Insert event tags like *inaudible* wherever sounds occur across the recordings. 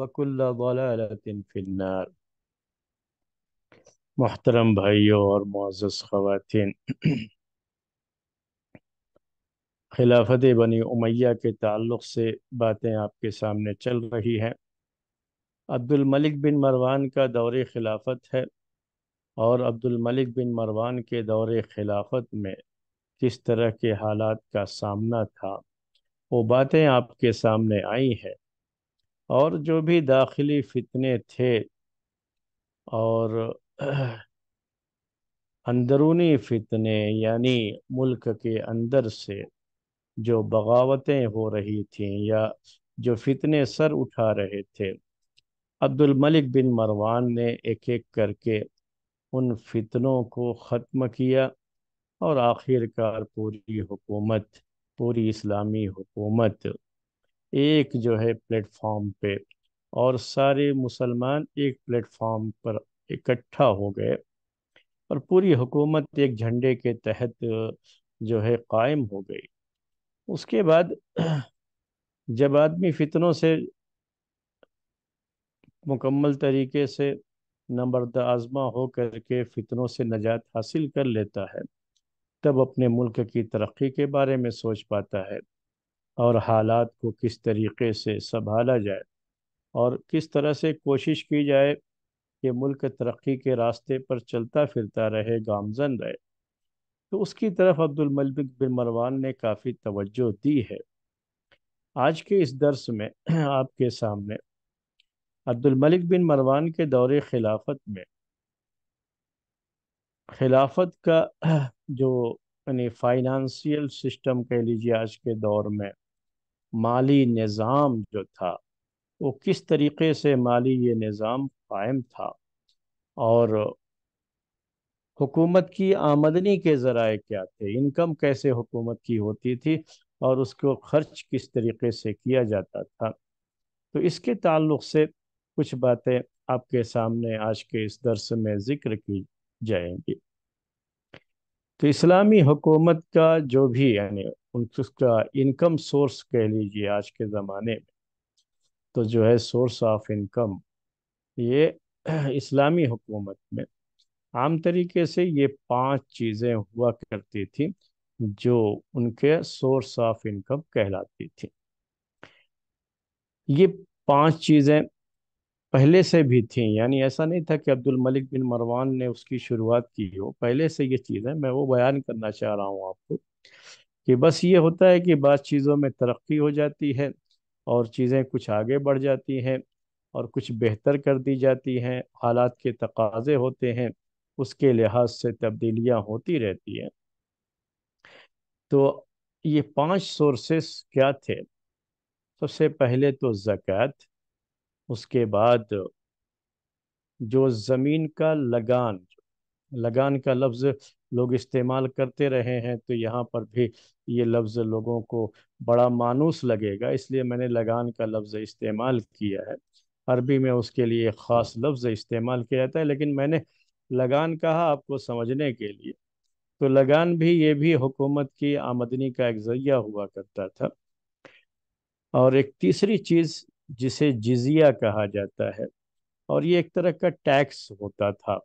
वकुल्ल फिन्नार मोहतरम भाइयों और मोज़ ख़वान खिलाफत बनी उमैया के ताल्लुक़ से बातें आपके सामने चल रही हैं अब्दुल मलिक बिन मरवान का दौर खिलाफत है और अब्दुल मलिक बिन मरवान के दौर खिलाफत में किस तरह के हालात का सामना था वो बातें आपके सामने आई हैं और जो भी दाखिली फितने थे और अंदरूनी फितने यानी मुल्क के अंदर से जो बगावतें हो रही थीं या जो फितने सर उठा रहे थे अब्दुल मलिक बिन मरवान ने एक एक करके उन फितनों को ख़त्म किया और आखिरकार पूरी हुकूमत पूरी इस्लामी हुकूमत एक जो है प्लेटफॉर्म पे और सारे मुसलमान एक प्लेटफॉर्म पर इकट्ठा हो गए और पूरी हुकूमत एक झंडे के तहत जो है कायम हो गई उसके बाद *clears throat* जब आदमी फितनों से मुकम्मल तरीके से नंबरद आज़मा हो करके फितनों से नजात हासिल कर लेता है तब अपने मुल्क की तरक्की के बारे में सोच पाता है और हालात को किस तरीके से संभाला जाए और किस तरह से कोशिश की जाए कि मुल्क तरक्की के रास्ते पर चलता फिरता रहे गामजन रहे तो उसकी तरफ अब्दुल मलिक बिन मरवान ने काफ़ी तवज्जो दी है आज के इस दर्स में *clears throat* आपके सामने अब्दुल मलिक बिन मरवान के दौर खिलाफत में खिलाफत का *clears throat* जो यानी फाइनेंशियल सिस्टम कह लीजिए आज के दौर में माली निज़ाम जो था वो किस तरीके से माली ये निज़ाम कायम था और हुकूमत की आमदनी के ज़राए क्या थे इनकम कैसे हुकूमत की होती थी और उसको खर्च किस तरीके से किया जाता था तो इसके ताल्लुक से कुछ बातें आपके सामने आज के इस दर्स में ज़िक्र की जाएंगी तो इस्लामी हुकूमत का जो भी यानी उनका इनकम सोर्स कह लीजिए आज के ज़माने में तो जो है सोर्स ऑफ इनकम ये इस्लामी हुकूमत में आम तरीके से ये पांच चीज़ें हुआ करती थी जो उनके सोर्स ऑफ इनकम कहलाती थी ये पांच चीज़ें पहले से भी थी यानी ऐसा नहीं था कि अब्दुल मलिक बिन मरवान ने उसकी शुरुआत की हो पहले से ये चीज़ें मैं वो बयान करना चाह रहा हूँ आपको कि बस ये होता है कि बात चीज़ों में तरक्की हो जाती है और चीज़ें कुछ आगे बढ़ जाती हैं और कुछ बेहतर कर दी जाती हैं हालात के तकाजे होते हैं उसके लिहाज से तब्दीलियाँ होती रहती हैं तो ये पांच सोर्सेस क्या थे सबसे पहले तो ज़क़़त उसके बाद जो ज़मीन का लगान लगान का लफ्ज़ लोग इस्तेमाल करते रहे हैं तो यहाँ पर भी ये लफ्ज़ लोगों को बड़ा मानूस लगेगा इसलिए मैंने लगान का लफ्ज़ इस्तेमाल किया है अरबी में उसके लिए एक ख़ास लफ्ज़ इस्तेमाल किया जाता है लेकिन मैंने लगान कहा आपको समझने के लिए तो लगान भी ये भी हुकूमत की आमदनी का एक जरिया हुआ करता था और एक तीसरी चीज़ जिसे जिजिया कहा जाता है और ये एक तरह का टैक्स होता था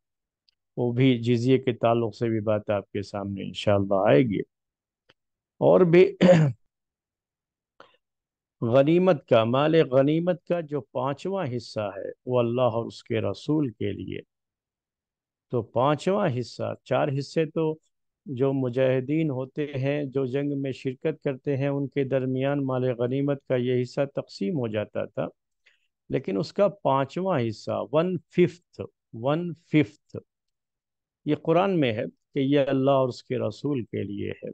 वो भी जिजिए के ताल्लुक से भी बात आपके सामने इंशाल्लाह आएगी और भी *clears throat* गनीमत का माल गनीमत का जो पांचवा हिस्सा है वो अल्लाह और उसके रसूल के लिए तो पांचवा हिस्सा चार हिस्से तो जो मुजाहिदीन होते हैं जो जंग में शिरकत करते हैं उनके दरमियान माल गनीमत का ये हिस्सा तकसीम हो जाता था लेकिन उसका पांचवा हिस्सा वन फिफ्थ वन फिफ्थ ये कुरान में है कि ये अल्लाह और उसके रसूल के लिए है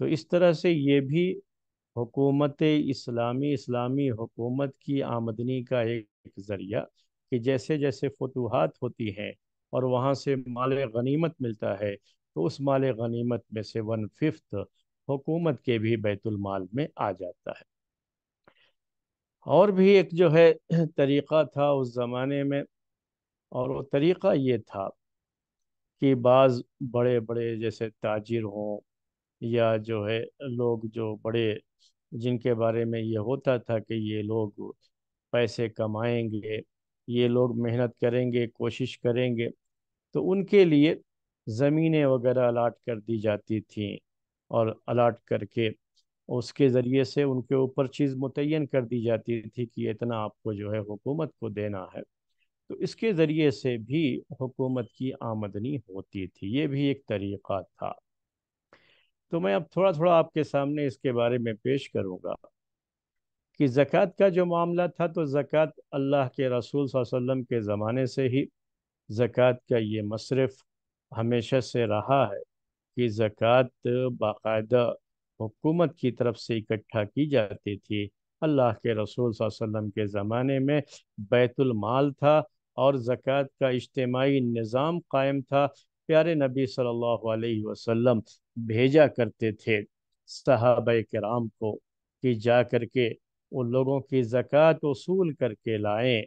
तो इस तरह से ये भी हुकूमत इस्लामी इस्लामी हुकूमत की आमदनी का एक, एक ज़रिया कि जैसे जैसे फतूहत होती हैं और वहाँ से माल गनीमत मिलता है तो उस माल गनीमत में से वन फिफ्थ हुकूमत के भी बैतुलमाल में आ जाता है और भी एक जो है तरीक़ा था उस ज़माने में और वो तरीक़ा ये था कि बाज़ बड़े बड़े जैसे ताजिर हों या जो है लोग जो बड़े जिनके बारे में ये होता था कि ये लोग पैसे कमाएंगे ये लोग मेहनत करेंगे कोशिश करेंगे तो उनके लिए ज़मीनें वगैरह अलाट कर दी जाती थी और अलाट करके उसके ज़रिए से उनके ऊपर चीज़ मुतन कर दी जाती थी कि इतना आपको जो है हुकूमत को देना है तो इसके ज़रिए से भी हुकूमत की आमदनी होती थी ये भी एक तरीक़ा था तो मैं अब थोड़ा थोड़ा आपके सामने इसके बारे में पेश करूँगा कि ज़क़़त का जो मामला था तो ज़क़़त अल्लाह के रसूल वसम के ज़माने से ही ज़क़़त का ये मशरफ़ हमेशा से रहा है कि ज़क़़त बाकायदा हुकूमत की तरफ से इकट्ठा की जाती थी अल्लाह के रसूल वसम के ज़माने में बैतुलमाल था और ज़क़़त का इज्तमाही निज़ाम कायम था प्यारे नबी सल्लल्लाहु अलैहि वसल्लम भेजा करते थे सहाब कराम को कि जा कर के उन लोगों की ज़क़़त वसूल करके लाएं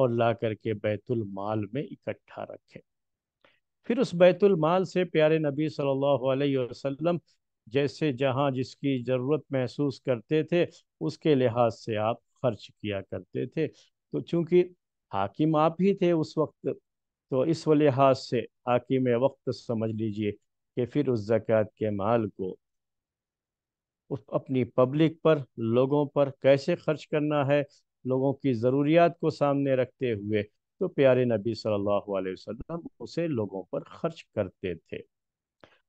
और ला कर के बैतुलमाल में इकट्ठा रखें फिर उस बैतुलमाल से प्यारे नबी सल्लल्लाहु अलैहि वसल्लम जैसे जहाँ जिसकी ज़रूरत महसूस करते थे उसके लिहाज से आप खर्च किया करते थे तो चूँकि हाकिम आप ही थे उस वक्त तो इस लिहाज से हाकिम वक्त समझ लीजिए कि फिर उस जक़ात के माल को उस अपनी पब्लिक पर लोगों पर कैसे खर्च करना है लोगों की ज़रूरियात को सामने रखते हुए तो प्यारे नबी सल्लल्लाहु अलैहि वसल्लम उसे लोगों पर खर्च करते थे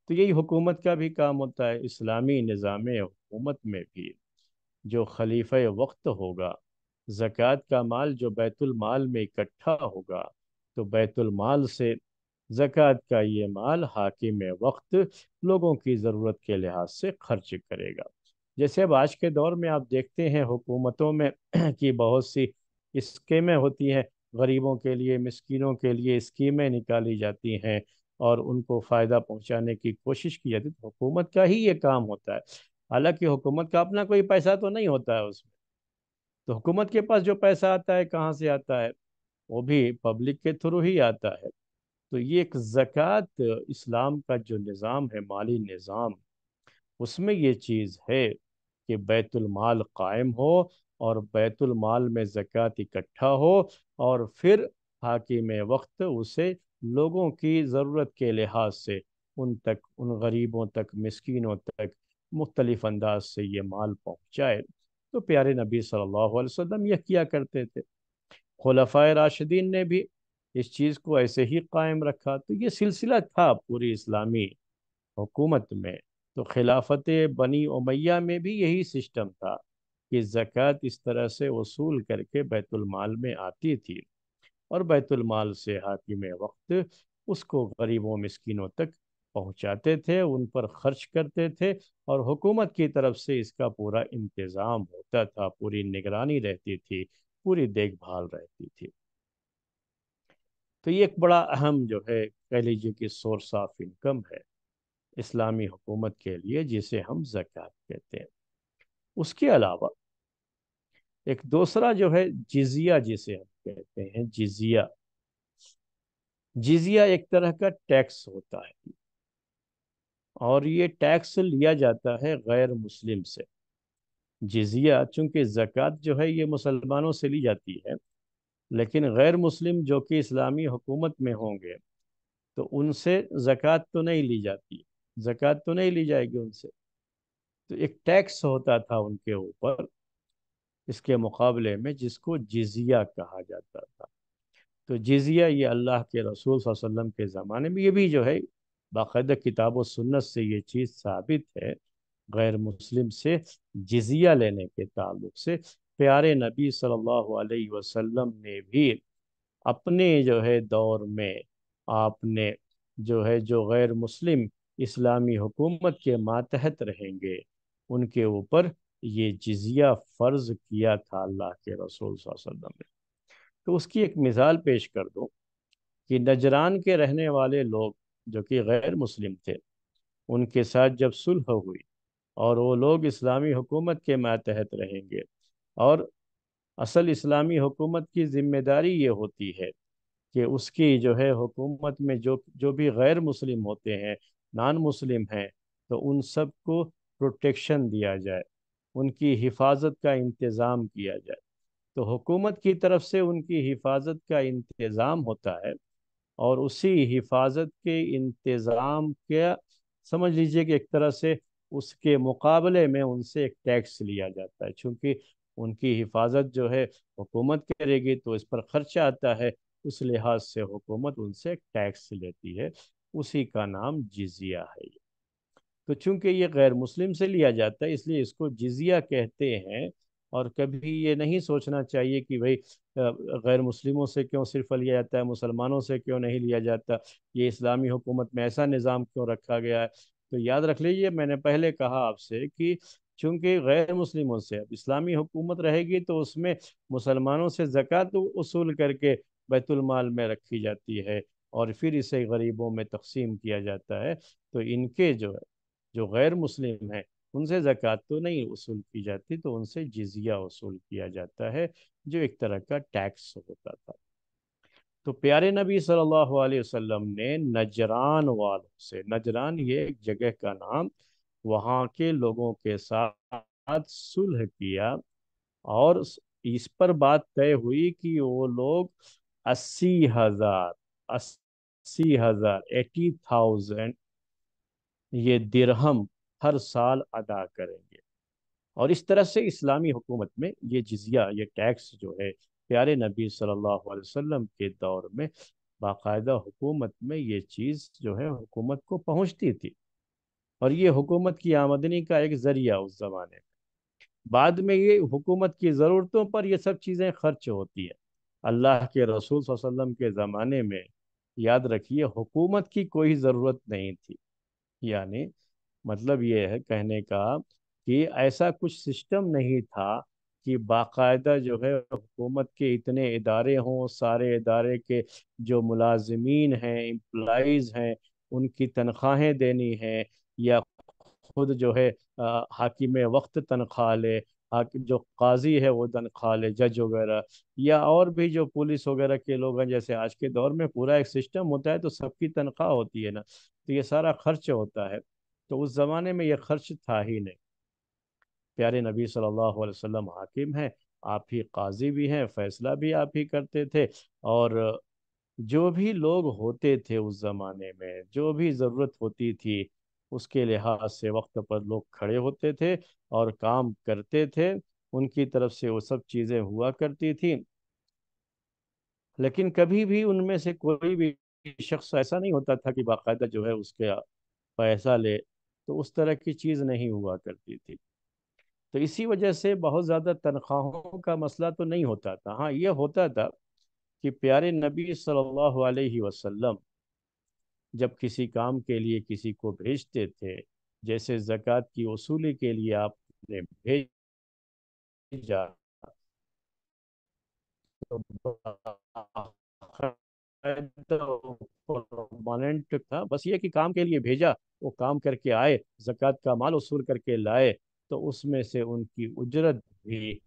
तो यही हुकूमत का भी काम होता है इस्लामी निज़ाम हुकूमत में भी जो खलीफ वक्त होगा ज़क़़त का माल जो बैतुलमाल में इकट्ठा होगा तो बैतुलमाल से ज़क़़त का ये माल हाकिम वक्त लोगों की ज़रूरत के लिहाज से खर्च करेगा जैसे अब आज के दौर में आप देखते हैं हुकूमतों में *clears throat* कि बहुत सी स्कीमें होती हैं गरीबों के लिए मस्किनों के लिए स्कीमें निकाली जाती हैं और उनको फ़ायदा पहुंचाने की कोशिश की जाती तो हुकूमत का ही ये काम होता है हालांकि हुकूमत का अपना कोई पैसा तो नहीं होता है उसमें तो हुकूमत के पास जो पैसा आता है कहाँ से आता है वो भी पब्लिक के थ्रू ही आता है तो ये एक ज़क़़त इस्लाम का जो निज़ाम है माली निज़ाम उसमें ये चीज़ है कि बैतुलमाल कायम हो और बैतुलमाल में ज़क़़त इकट्ठा हो और फिर हाकिम वक्त उसे लोगों की ज़रूरत के लिहाज से उन तक उन गरीबों तक मस्किनों तक मुख्तलिफ अंदाज से ये माल पहुँचाए तो प्यारे नबी सल्लल्लाहु अलैहि वसल्लम यह किया करते थे खलफा राशिदीन ने भी इस चीज़ को ऐसे ही कायम रखा तो ये सिलसिला था पूरी इस्लामी हुकूमत में तो खिलाफत बनी उमैया में भी यही सिस्टम था कि ज़क़़त इस तरह से वसूल करके बैतुलमाल में आती थी और बैतुलमाल से हाकिम वक्त उसको गरीबों मस्किनों तक पहुंचाते थे उन पर खर्च करते थे और हुकूमत की तरफ से इसका पूरा इंतज़ाम होता था पूरी निगरानी रहती थी पूरी देखभाल रहती थी तो ये एक बड़ा अहम जो है कह लीजिए कि सोर्स ऑफ इनकम है इस्लामी हुकूमत के लिए जिसे हम जक़ात कहते हैं उसके अलावा एक दूसरा जो है जिजिया जिसे हम कहते हैं जिजिया जिजिया एक तरह का टैक्स होता है और ये टैक्स लिया जाता है गैर मुस्लिम से जिजिया चूंकि ज़क़़त जो है ये मुसलमानों से ली जाती है लेकिन गैर मुस्लिम जो कि इस्लामी हुकूमत में होंगे तो उनसे ज़क़़त तो नहीं ली जाती ज़क़़त तो नहीं ली जाएगी उनसे तो एक टैक्स होता था उनके ऊपर इसके मुकाबले में जिसको जिज़िया कहा जाता था तो जिज़िया ये अल्लाह के रसूल वसम के ज़माने में ये भी जो है बाकायदा किताब व सुन्नत से ये चीज़ साबित है गैर मुस्लिम से जिज़िया लेने के ताल्लुक से प्यारे नबी सल्लल्लाहु अलैहि वसल्लम ने भी अपने जो है दौर में आपने जो है जो गैर मुस्लिम इस्लामी हुकूमत के मातहत रहेंगे उनके ऊपर ये जजिया फ़र्ज किया था अल्लाह के रसूल वसल्लम ने तो उसकी एक मिसाल पेश कर दूँ कि नजरान के रहने वाले लोग जो कि गैर मुस्लिम थे उनके साथ जब सुलह हुई और वो लोग इस्लामी हुकूमत के मातहत रहेंगे और असल इस्लामी हुकूमत की ज़िम्मेदारी ये होती है कि उसकी जो है हुकूमत में जो जो भी गैर मुस्लिम होते हैं नान मुस्लिम हैं तो उन सबको प्रोटेक्शन दिया जाए उनकी हिफाजत का इंतज़ाम किया जाए तो हुकूमत की तरफ से उनकी हिफाजत का इंतज़ाम होता है और उसी हिफाजत के इंतज़ाम के समझ लीजिए कि एक तरह से उसके मुकाबले में उनसे एक टैक्स लिया जाता है क्योंकि उनकी हिफाजत जो है हुकूमत करेगी तो इस पर खर्चा आता है उस लिहाज से हुकूमत उनसे टैक्स लेती है उसी का नाम जिजिया है तो चूंकि ये गैर मुस्लिम से लिया जाता है इसलिए इसको जिजिया कहते हैं और कभी ये नहीं सोचना चाहिए कि भाई गैर मुस्लिमों से क्यों सिर्फ लिया जाता है मुसलमानों से क्यों नहीं लिया जाता ये इस्लामी हुकूमत में ऐसा निज़ाम क्यों रखा गया है तो याद रख लीजिए मैंने पहले कहा आपसे कि चूँकि गैर मुस्लिमों से अब इस्लामी हुकूमत रहेगी तो उसमें मुसलमानों से ज़क़़त वसूल करके बैतुलमाल में रखी जाती है और फिर इसे गरीबों में तकसीम किया जाता है तो इनके जो है जो गैर मुस्लिम हैं उनसे ज़क़़त तो नहीं वसूल की जाती तो उनसे जजिया वसूल किया जाता है जो एक तरह का टैक्स होता था तो प्यारे नबी सल्लल्लाहु अलैहि वसल्लम ने नजरान वालों से नजरान ये एक जगह का नाम वहाँ के लोगों के साथ सुलह किया और इस पर बात तय हुई कि वो लोग अस्सी हज़ार अस्सी हज़ार एटी थाउजेंड ये दिरहम हर साल अदा करेंगे और इस तरह से इस्लामी हुकूमत में ये जजिया ये टैक्स जो है प्यारे नबी सल्लल्लाहु अलैहि वसल्लम के दौर में बाकायदा हुकूमत में ये चीज़ जो है हुकूमत को पहुंचती थी और ये हुकूमत की आमदनी का एक ज़रिया उस ज़माने में बाद में ये हुकूमत की ज़रूरतों पर यह सब चीज़ें खर्च होती हैं अल्लाह के रसूल वसल्लम के ज़माने में याद रखिए हुकूमत की कोई ज़रूरत नहीं थी यानी मतलब ये है कहने का कि ऐसा कुछ सिस्टम नहीं था कि बाकायदा जो है हुकूमत के इतने इदारे हों सारे इदारे के जो मुलाजमीन हैं एम्प्लाइज़ हैं उनकी तनख्वाहें देनी हैं या खुद जो है हाकिम वक्त तनख्वाह ले हाकिम जो काजी है वो तनख्वाह जज वगैरह या और भी जो पुलिस वगैरह के लोग हैं जैसे आज के दौर में पूरा एक सिस्टम होता है तो सबकी तनख्वाह होती है ना तो ये सारा खर्च होता है तो उस ज़माने में ये खर्च था ही नहीं प्यारे नबी सल्लल्लाहु अलैहि वसल्लम हाकिम हैं आप ही काजी भी हैं फैसला भी आप ही करते थे और जो भी लोग होते थे उस ज़माने में जो भी ज़रूरत होती थी उसके लिहाज से वक्त पर लोग खड़े होते थे और काम करते थे उनकी तरफ से वो सब चीज़ें हुआ करती थी लेकिन कभी भी उनमें से कोई भी शख्स ऐसा नहीं होता था कि बाकायदा जो है उसके पैसा ले तो उस तरह की चीज़ नहीं हुआ करती थी तो इसी वजह से बहुत ज़्यादा तनख्वाहों का मसला तो नहीं होता था हाँ ये होता था कि प्यारे नबी सल्लल्लाहु अलैहि वसल्लम जब किसी काम के लिए किसी को भेजते थे जैसे जक़ात की वसूली के लिए आपने भेजा तो परमानेंट था बस ये कि काम के लिए भेजा वो काम करके आए जक़ात का माल वसूल करके लाए तो उसमें से उनकी उजरत भी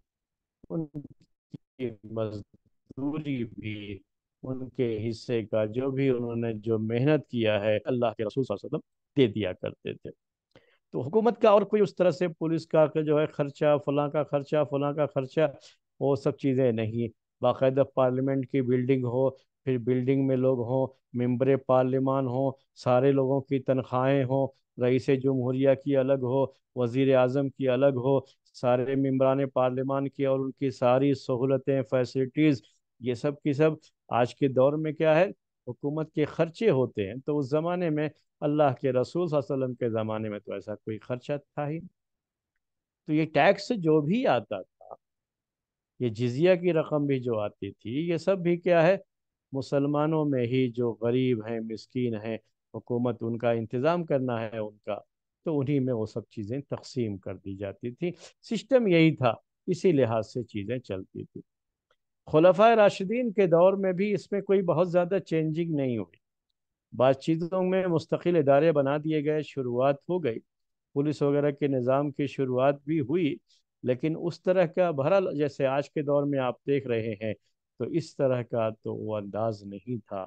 उनकी मजदूरी भी उनके हिस्से का जो भी उन्होंने जो मेहनत किया है अल्लाह के रसूल वसल्लम दे दिया करते थे तो हुकूमत का और कोई उस तरह से पुलिस का जो है खर्चा फलां का खर्चा फलां का खर्चा वो सब चीज़ें नहीं बाकायदा पार्लियामेंट की बिल्डिंग हो फिर बिल्डिंग में लोग हों मेम्बर पार्लियामान हों सारे लोगों की तनख्वाहें हों रईस जमहूरिया की अलग हो वज़ी अजम की अलग हो सारे मम्बरान पार्लियामान की और उनकी सारी सहूलतें फैसिलिटीज़ ये सब की सब आज के दौर में क्या है हुकूमत के खर्चे होते हैं तो उस ज़माने में अल्लाह के रसूल वसलम के ज़माने में तो ऐसा कोई खर्चा था ही तो ये टैक्स जो भी आता था ये जिजिया की रकम भी जो आती थी ये सब भी क्या है मुसलमानों में ही जो गरीब हैं मस्किन हैं हुकूमत उनका इंतज़ाम करना है उनका तो उन्हीं में वो सब चीज़ें तकसीम कर दी जाती थी सिस्टम यही था इसी लिहाज से चीज़ें चलती थी खलफा राशिदीन के दौर में भी इसमें कोई बहुत ज़्यादा चेंजिंग नहीं हुई बातचीतों में मुस्तकिल इदारे बना दिए गए शुरुआत हो गई पुलिस वगैरह के निज़ाम की शुरुआत भी हुई लेकिन उस तरह का बहरहाल जैसे आज के दौर में आप देख रहे हैं तो इस तरह का तो वो अंदाज़ नहीं था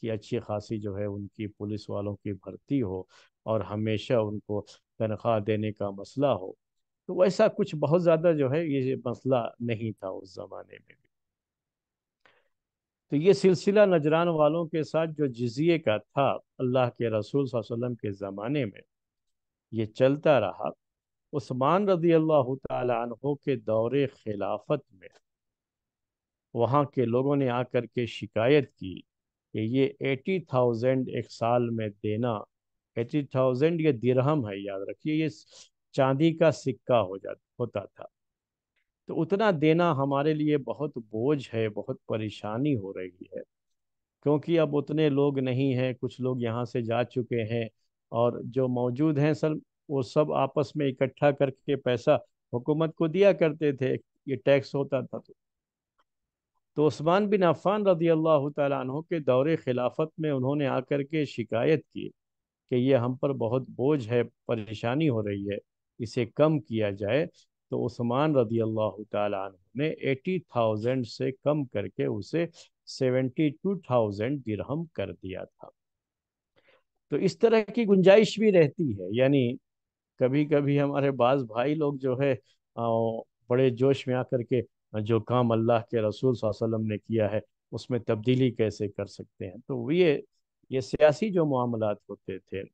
कि अच्छी खासी जो है उनकी पुलिस वालों की भर्ती हो और हमेशा उनको तनख्वाह देने का मसला हो तो वैसा कुछ बहुत ज़्यादा जो है ये मसला नहीं था उस ज़माने में तो ये सिलसिला नजरान वालों के साथ जो जजिए का था अल्लाह के रसूल वसल्लम के ज़माने में ये चलता रहा उस्मान रज़ी अल्लाह तहों के दौरे खिलाफत में वहाँ के लोगों ने आकर के शिकायत की कि ये एटी थाउजेंड एक साल में देना एटी थाउजेंड ये दिरहम है याद रखिए ये चांदी का सिक्का हो जा होता था तो उतना देना हमारे लिए बहुत बोझ है बहुत परेशानी हो रही है क्योंकि अब उतने लोग नहीं हैं कुछ लोग यहाँ से जा चुके हैं और जो मौजूद हैं सर वो सब आपस में इकट्ठा करके पैसा हुकूमत को दिया करते थे ये टैक्स होता था तो तो उस्मान बिन अफ़ान रदी अल्लाह तु के दौरे खिलाफत में उन्होंने आकर के शिकायत की कि ये हम पर बहुत बोझ है परेशानी हो रही है इसे कम किया जाए तो उस्मान रदी अल्लाह ने एटी थाउजेंड से कम करके उसे सेवेंटी टू थाउजेंड दिरहम कर दिया था तो इस तरह की गुंजाइश भी रहती है यानी कभी कभी हमारे बाज भाई लोग जो है बड़े जोश में आकर के जो काम अल्लाह के रसूल वसल्लम ने किया है उसमें तब्दीली कैसे कर सकते हैं तो ये ये सियासी जो मामला होते थे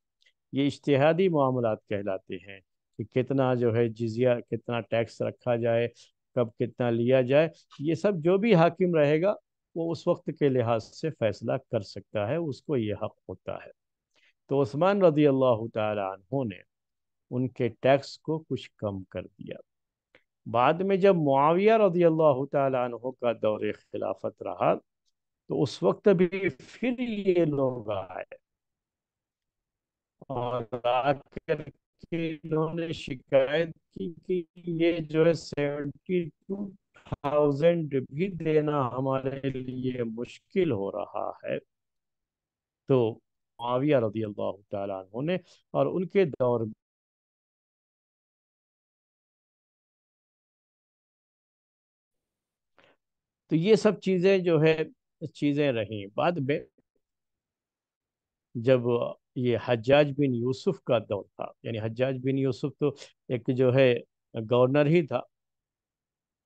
ये इश्तहादी मामला कहलाते हैं कि कितना जो है जिजिया कितना टैक्स रखा जाए कब कितना लिया जाए ये सब जो भी हाकिम रहेगा वो उस वक्त के लिहाज से फैसला कर सकता है उसको ये हक होता है तो उस्मान रदी अल्लाह तहों ने उनके टैक्स को कुछ कम कर दिया बाद में जब मुआविया रदी अल्लाह तहों का दौर खिलाफत रहा तो उस वक्त भी फिर ये लोग आए और आकर कि इन्होंने शिकायत की कि ये जो है सेवेंटी टू थाउजेंड भी देना हमारे लिए मुश्किल हो रहा है तो माविया रजी अल्लाह ने और उनके दौर तो ये सब चीज़ें जो है चीज़ें रही बाद में जब ये हज्जाज बिन यूसुफ का दौर था यानी हज्जाज बिन यूसुफ तो एक जो है गवर्नर ही था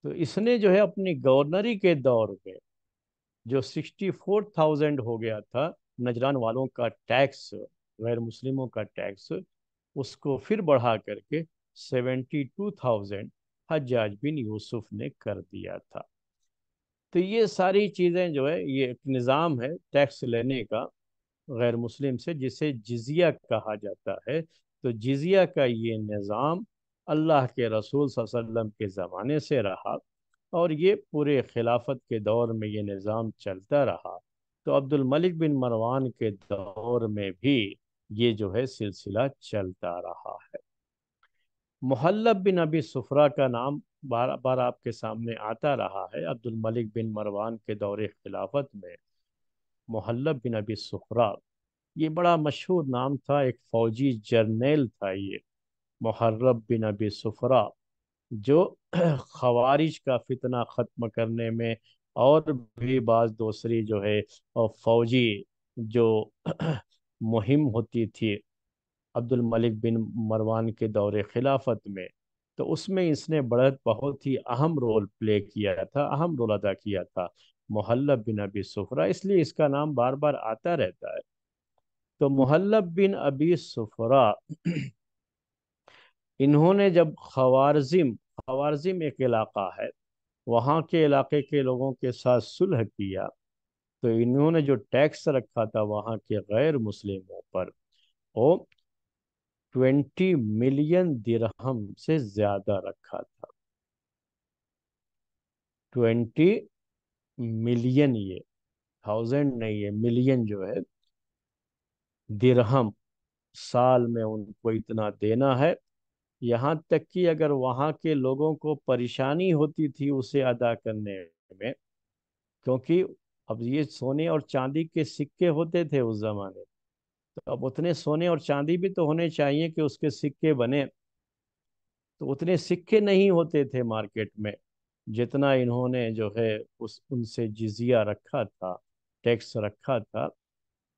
तो इसने जो है अपनी गवर्नरी के दौर में जो सिक्सटी फोर थाउजेंड हो गया था नजरान वालों का टैक्स गैर मुस्लिमों का टैक्स उसको फिर बढ़ा करके seventy two thousand Hajjaj bin Yusuf ने कर दिया था तो ये सारी चीज़ें जो है ये एक निज़ाम है टैक्स लेने का गैर मुस्लिम से जिसे जजिया कहा जाता है तो जजिया का ये निज़ाम अल्लाह के रसूल वसम के ज़माने से रहा और ये पूरे खिलाफत के दौर में ये निज़ाम चलता रहा तो अब्दुल मलिक बिन मरवान के दौर में भी ये जो है सिलसिला चलता रहा है महल्लब बिन अबी सुफरा का नाम बार बार आपके सामने आता रहा है अब्दुल मलिक बिन मरवान के दौरे खिलाफत में महलब बिन अबी सुखरा ये बड़ा मशहूर नाम था एक फ़ौजी जर्नेल था ये महर्रब बिन अबी सुखरा जो *clears throat* खवारिज का फितना ख़त्म करने में और भी बाज दूसरी जो है फ़ौजी जो *clears throat* मुहिम होती थी अब्दुल मलिक बिन मरवान के दौरे खिलाफत में तो उसमें इसने बढ़त बहुत ही अहम रोल प्ले किया था अहम रोल अदा किया था मोहल्लब बिन अबी सुफरा इसलिए इसका नाम बार बार आता रहता है तो मोहल्लब बिन अबी सुफरा इन्होंने जब खवारजिम खवारजिम एक इलाका है वहाँ के इलाके के लोगों के साथ सुलह किया तो इन्होंने जो टैक्स रखा था वहाँ के गैर मुस्लिमों पर वो ट्वेंटी मिलियन दिरहम से ज़्यादा रखा था ट्वेंटी मिलियन ये थाउजेंड नहीं है मिलियन जो है दिरहम साल में उनको इतना देना है यहाँ तक कि अगर वहाँ के लोगों को परेशानी होती थी उसे अदा करने में क्योंकि अब ये सोने और चांदी के सिक्के होते थे उस ज़माने तो अब उतने सोने और चांदी भी तो होने चाहिए कि उसके सिक्के बने तो उतने सिक्के नहीं होते थे मार्केट में जितना इन्होंने जो है उस उनसे जिजिया रखा था टैक्स रखा था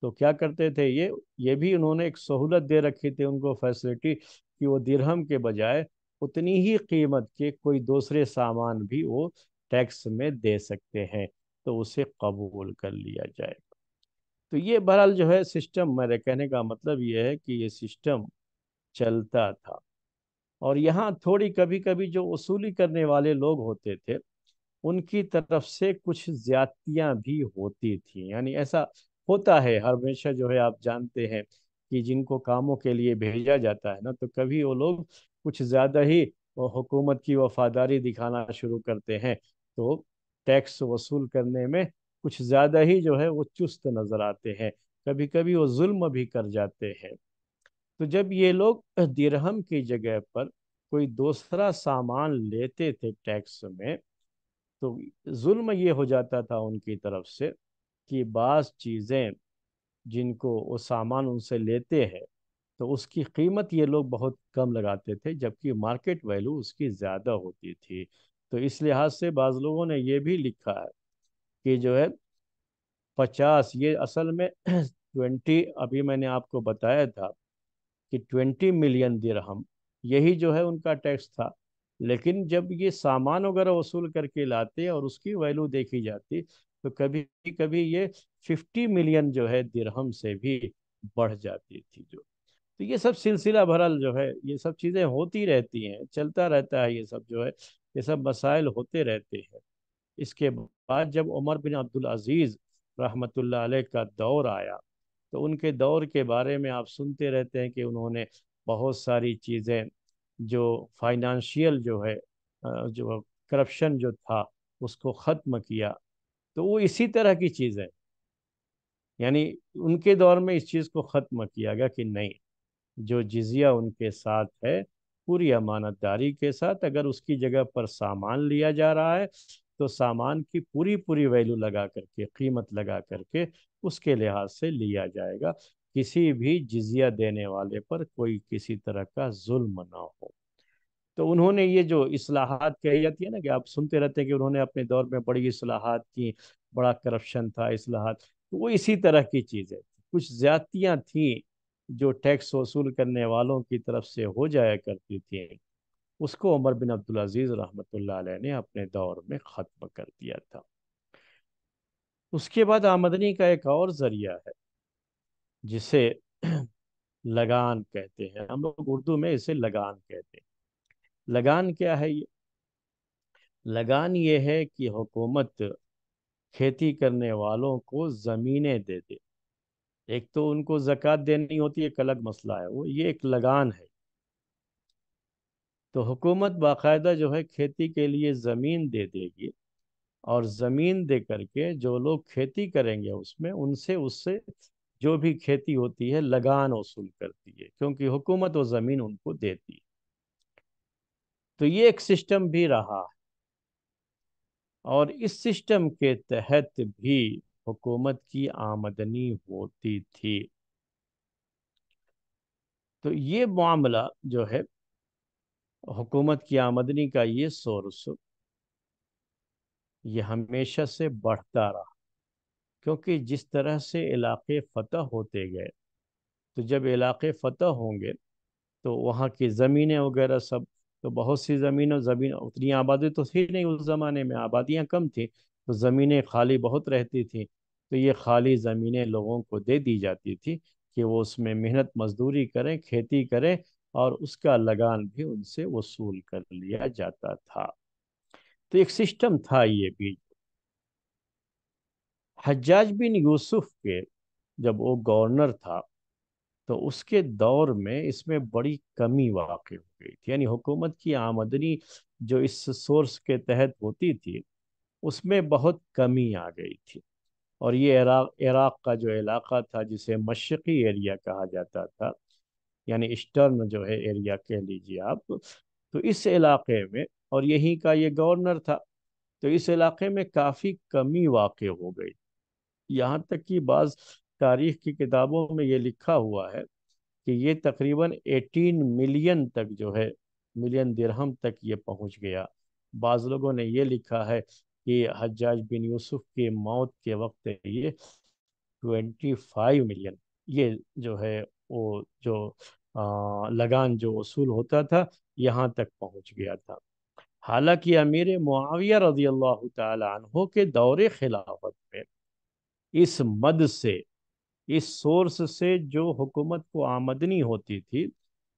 तो क्या करते थे ये ये भी उन्होंने एक सहूलत दे रखी थी उनको फैसिलिटी कि वो दिरहम के बजाय उतनी ही कीमत के कोई दूसरे सामान भी वो टैक्स में दे सकते हैं तो उसे कबूल कर लिया जाएगा तो ये बहरहाल जो है सिस्टम मेरे कहने का मतलब ये है कि ये सिस्टम चलता था और यहाँ थोड़ी कभी कभी जो वसूली करने वाले लोग होते थे उनकी तरफ से कुछ ज्यादतियाँ भी होती थी यानी ऐसा होता है हर हमेशा जो है आप जानते हैं कि जिनको कामों के लिए भेजा जाता है ना तो कभी वो लोग कुछ ज़्यादा ही हुकूमत की वफादारी दिखाना शुरू करते हैं तो टैक्स वसूल करने में कुछ ज़्यादा ही जो है वो चुस्त नज़र आते हैं कभी कभी वो जुल्म भी कर जाते हैं तो जब ये लोग दिरहम की जगह पर कोई दूसरा सामान लेते थे टैक्स में तो जुल्म ये हो जाता था उनकी तरफ से कि बाज़ चीज़ें जिनको वो सामान उनसे लेते हैं तो उसकी कीमत ये लोग बहुत कम लगाते थे जबकि मार्केट वैल्यू उसकी ज़्यादा होती थी तो इस लिहाज से बाज़ लोगों ने यह भी लिखा है कि जो है पचास ये असल में *clears throat* ट्वेंटी अभी मैंने आपको बताया था कि ट्वेंटी मिलियन दिरहम यही जो है उनका टैक्स था लेकिन जब ये सामान वगैरह वसूल करके लाते और उसकी वैल्यू देखी जाती तो कभी कभी ये फिफ्टी मिलियन जो है दिरहम से भी बढ़ जाती थी जो तो ये सब सिलसिला भरल जो है ये सब चीज़ें होती रहती हैं चलता रहता है ये सब जो है ये सब मसाइल होते रहते हैं इसके बाद जब उमर बिन अब्दुल अजीज़ रहमतुल्लाह अलैह का दौर आया तो उनके दौर के बारे में आप सुनते रहते हैं कि उन्होंने बहुत सारी चीज़ें जो फाइनेंशियल जो है जो करप्शन जो था उसको ख़त्म किया तो वो इसी तरह की चीज़ है यानी उनके दौर में इस चीज़ को ख़त्म किया गया कि नहीं जो जिजिया उनके साथ है पूरी अमानतदारी के साथ अगर उसकी जगह पर सामान लिया जा रहा है तो सामान की पूरी पूरी वैल्यू लगा करके कीमत लगा करके उसके लिहाज से लिया जाएगा किसी भी जजिया देने वाले पर कोई किसी तरह का जुल्म ना हो तो उन्होंने ये जो असलाहत कही जाती है ना कि आप सुनते रहते हैं कि उन्होंने अपने दौर में बड़ी असलाहत की बड़ा करप्शन था असलाहत तो वो इसी तरह की चीज़ें थी कुछ ज़्यादतियाँ थीं जो टैक्स वसूल करने वालों की तरफ से हो जाया करती थी उसको उमर बिन अब्दुल अजीज़ रहमत ने अपने दौर में ख़त्म कर दिया था उसके बाद आमदनी का एक और ज़रिया है जिसे लगान कहते हैं हम लोग उर्दू में इसे लगान कहते हैं लगान क्या है ये लगान ये है कि हुकूमत खेती करने वालों को ज़मीनें दे दे एक तो उनको ज़क़़त देनी होती है एक अलग मसला है वो ये एक लगान है तो हुकूमत बाकायदा जो है खेती के लिए ज़मीन दे देगी और ज़मीन दे करके जो लोग खेती करेंगे उसमें उनसे उससे जो भी खेती होती है लगान वसूल करती है क्योंकि हुकूमत वो ज़मीन उनको देती है तो ये एक सिस्टम भी रहा और इस सिस्टम के तहत भी हुकूमत की आमदनी होती थी तो ये मामला जो है हुकूमत की आमदनी का ये सोर्स ये हमेशा से बढ़ता रहा क्योंकि जिस तरह से इलाके फतह होते गए तो जब इलाके फतह होंगे तो वहाँ की ज़मीनें वगैरह सब तो बहुत सी ज़मीनों ज़मीन उतनी आबादी तो थी नहीं उस ज़माने में आबादियाँ कम थी तो ज़मीनें खाली बहुत रहती थी तो ये खाली ज़मीनें लोगों को दे दी जाती थी कि वो उसमें मेहनत मजदूरी करें खेती करें और उसका लगान भी उनसे वसूल कर लिया जाता था तो एक सिस्टम था ये भी हज्जाज बिन यूसुफ के जब वो गवर्नर था तो उसके दौर में इसमें बड़ी कमी वाक़ हो गई थी यानी हुकूमत की आमदनी जो इस सोर्स के तहत होती थी उसमें बहुत कमी आ गई थी और ये इराक इराक का जो इलाका था जिसे मशरक़ी एरिया कहा जाता था यानी ईस्टर्न जो है एरिया कह लीजिए आप तो इस इलाके में और यहीं का ये गवर्नर था तो इस इलाके में काफ़ी कमी वाक़ हो गई यहाँ तक कि बाज़ तारीख की किताबों में ये लिखा हुआ है कि ये तकरीबन 18 मिलियन तक जो है मिलियन दिरहम तक ये पहुँच गया बाज़ लोगों ने ये लिखा है कि हजाज बिन यूसुफ के मौत के वक्त ये 25 मिलियन ये जो है वो जो आ, लगान जो वसूल होता था यहाँ तक पहुँच गया था हालांकि अमीर मुआविया रजी अल्लाह तहों के दौरे खिलाफत में इस मद से इस सोर्स से जो हुकूमत को आमदनी होती थी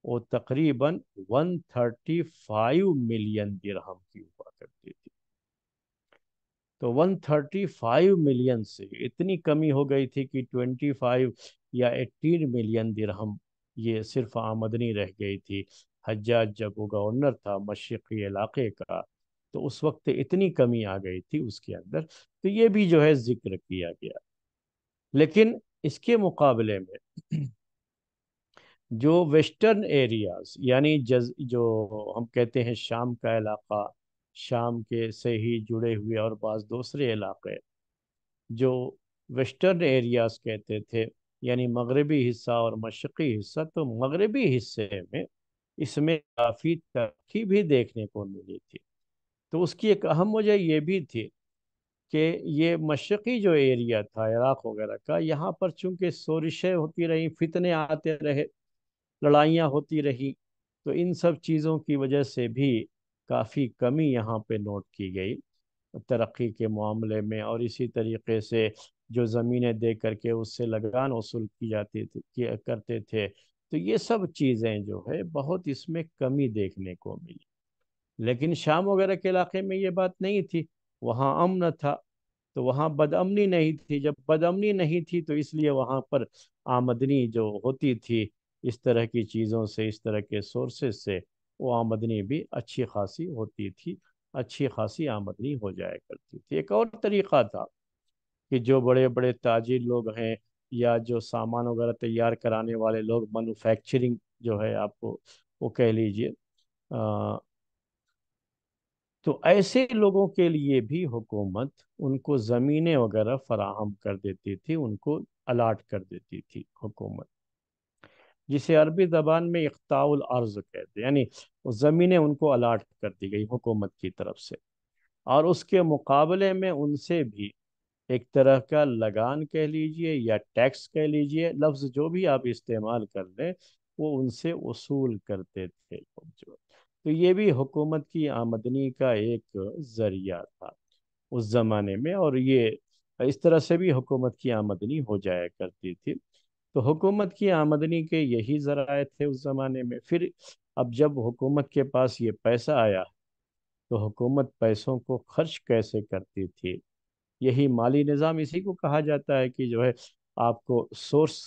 वो तकरीबन 135 मिलियन दिरहम की हुआ करती थी तो 135 मिलियन से इतनी कमी हो गई थी कि 25 या 18 मिलियन दिरहम ये सिर्फ आमदनी रह गई थी हजाज जब वो गवर्नर था मशरक़ी इलाके का तो उस वक्त इतनी कमी आ गई थी उसके अंदर तो ये भी जो है जिक्र किया गया लेकिन इसके मुकाबले में जो वेस्टर्न एरियाज यानी जज जो हम कहते हैं शाम का इलाका शाम के से ही जुड़े हुए और बाज़ दूसरे इलाके जो वेस्टर्न एरियाज कहते थे यानी मगरबी हिस्सा और मशरक़ी हिस्सा तो मगरबी हिस्से में इसमें काफ़ी तरक्की भी देखने को मिली थी तो उसकी एक अहम वजह यह भी थी कि ये मशरकी जो एरिया था इराक़ वगैरह का यहाँ पर चूंकि सोरिशें होती रहीं फितने आते रहे लड़ाइयाँ होती रहीं तो इन सब चीज़ों की वजह से भी काफ़ी कमी यहाँ पे नोट की गई तरक्की के मामले में और इसी तरीके से जो ज़मीनें दे करके उससे लगान वसूल की जाती थी करते थे तो ये सब चीज़ें जो है बहुत इसमें कमी देखने को मिली लेकिन शाम वगैरह के इलाके में ये बात नहीं थी वहाँ अमन था तो वहाँ बदअमनी नहीं थी जब बदअमनी नहीं थी तो इसलिए वहाँ पर आमदनी जो होती थी इस तरह की चीज़ों से इस तरह के सोर्सेज से वो आमदनी भी अच्छी खासी होती थी अच्छी खासी आमदनी हो जाया करती थी एक और तरीक़ा था कि जो बड़े बड़े ताजिर लोग हैं या जो सामान वगैरह तैयार कराने वाले लोग मैन्युफैक्चरिंग जो है आपको वो कह लीजिए तो ऐसे लोगों के लिए भी हुकूमत उनको ज़मीनें वगैरह फराहम कर देती थी उनको अलाट कर देती थी हुकूमत जिसे अरबी ज़बान में इख्ताउल अर्ज कहते हैं यानी ज़मीनें उनको अलाट कर दी गई हुकूमत की तरफ से और उसके मुकाबले में उनसे भी एक तरह का लगान कह लीजिए या टैक्स कह लीजिए लफ्ज़ जो भी आप इस्तेमाल कर लें वो उनसे वसूल करते थे लोग जो तो ये भी हुकूमत की आमदनी का एक ज़रिया था उस ज़माने में और ये इस तरह से भी हुकूमत की आमदनी हो जाया करती थी तो हुकूमत की आमदनी के यही ज़राए थे उस ज़माने में फिर अब जब हुकूमत के पास ये पैसा आया तो हुकूमत पैसों को खर्च कैसे करती थी यही माली निज़ाम इसी को कहा जाता है कि जो है आपको सोर्स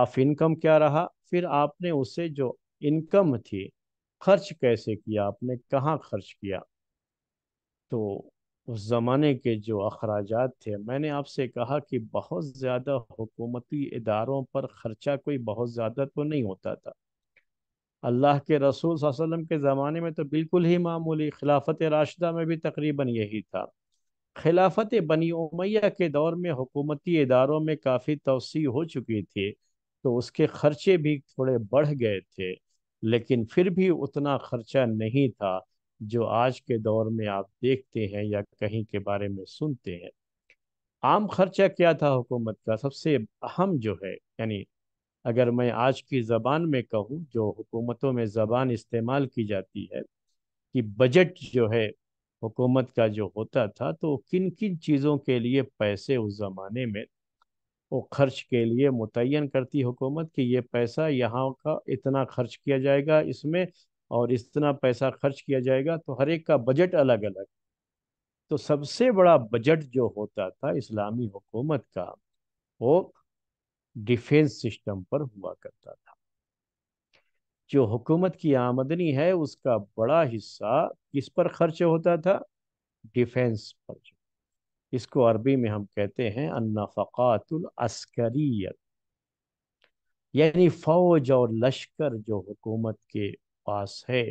ऑफ इनकम क्या रहा फिर आपने उसे जो इनकम थी खर्च कैसे किया आपने कहाँ खर्च किया तो उस ज़माने के जो अखराज थे मैंने आपसे कहा कि बहुत ज़्यादा हुकूमती इदारों पर ख़र्चा कोई बहुत ज़्यादा तो नहीं होता था अल्लाह के रसूल के ज़माने में तो बिल्कुल ही मामूली खिलाफत राशदा में भी तकरीबन यही था खिलाफत बनी उमैया के दौर में हुकूमती इदारों में काफ़ी तोसी हो चुकी थी तो उसके खर्चे भी थोड़े बढ़ गए थे लेकिन फिर भी उतना खर्चा नहीं था जो आज के दौर में आप देखते हैं या कहीं के बारे में सुनते हैं आम खर्चा क्या था हुकूमत का सबसे अहम जो है यानी अगर मैं आज की ज़बान में कहूँ जो हुकूमतों में ज़बान इस्तेमाल की जाती है कि बजट जो है हुकूमत का जो होता था तो किन किन चीज़ों के लिए पैसे उस ज़माने में वो खर्च के लिए मुतन करती हुकूमत कि ये पैसा यहाँ का इतना खर्च किया जाएगा इसमें और इतना पैसा खर्च किया जाएगा तो हर एक का बजट अलग अलग तो सबसे बड़ा बजट जो होता था इस्लामी हुकूमत का वो डिफेंस सिस्टम पर हुआ करता था जो हुकूमत की आमदनी है उसका बड़ा हिस्सा किस पर खर्च होता था डिफेंस पर इसको अरबी में हम कहते हैं अन्नफ़ातुल अस्करियत यानी फौज और लश्कर जो हुकूमत के पास है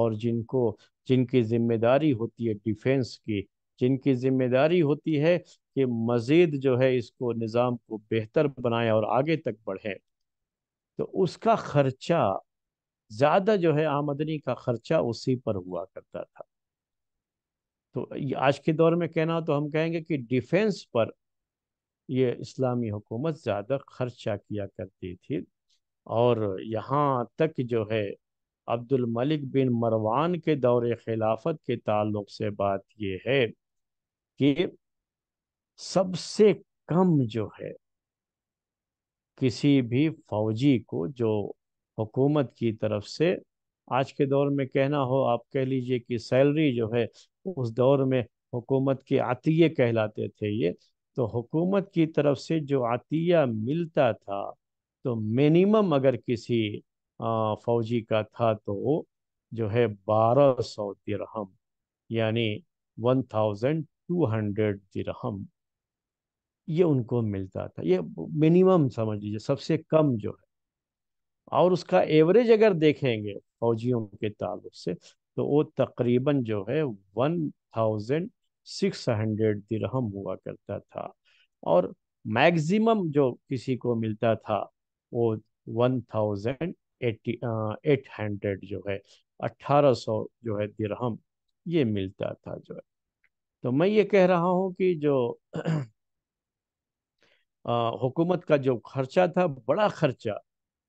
और जिनको जिनकी जिम्मेदारी होती है डिफेंस की जिनकी जिम्मेदारी होती है कि मज़ीद जो है इसको निज़ाम को बेहतर बनाए और आगे तक बढ़े तो उसका ख़र्चा ज़्यादा जो है आमदनी का खर्चा उसी पर हुआ करता था तो आज के दौर में कहना तो हम कहेंगे कि डिफेंस पर यह इस्लामी हुकूमत ज़्यादा खर्चा किया करती थी और यहाँ तक जो है अब्दुल मलिक बिन मरवान के दौरे खिलाफत के ताल्लुक से बात यह है कि सबसे कम जो है किसी भी फौजी को जो हुकूमत की तरफ से आज के दौर में कहना हो आप कह लीजिए कि सैलरी जो है उस दौर में हुकूमत के आतिये कहलाते थे ये तो हुकूमत की तरफ से जो आतिया मिलता था तो मिनिमम अगर किसी फ़ौजी का था तो जो है बारह सौ दिरहम यानी वन थाउजेंड टू हंड्रेड दिरहम ये उनको मिलता था ये मिनिमम समझ लीजिए सबसे कम जो है और उसका एवरेज अगर देखेंगे फौजियों के ताल्लुक से तो वो तकरीबन जो है वन थाउजेंड सिक्स हंड्रेड दिरहम हुआ करता था और मैक्सिमम जो किसी को मिलता था वो one thousand eighty eight hundred जो है अट्ठारह सौ जो है दिरहम ये मिलता था जो है तो मैं ये कह रहा हूँ कि जो *clears throat* हुकूमत का जो खर्चा था बड़ा खर्चा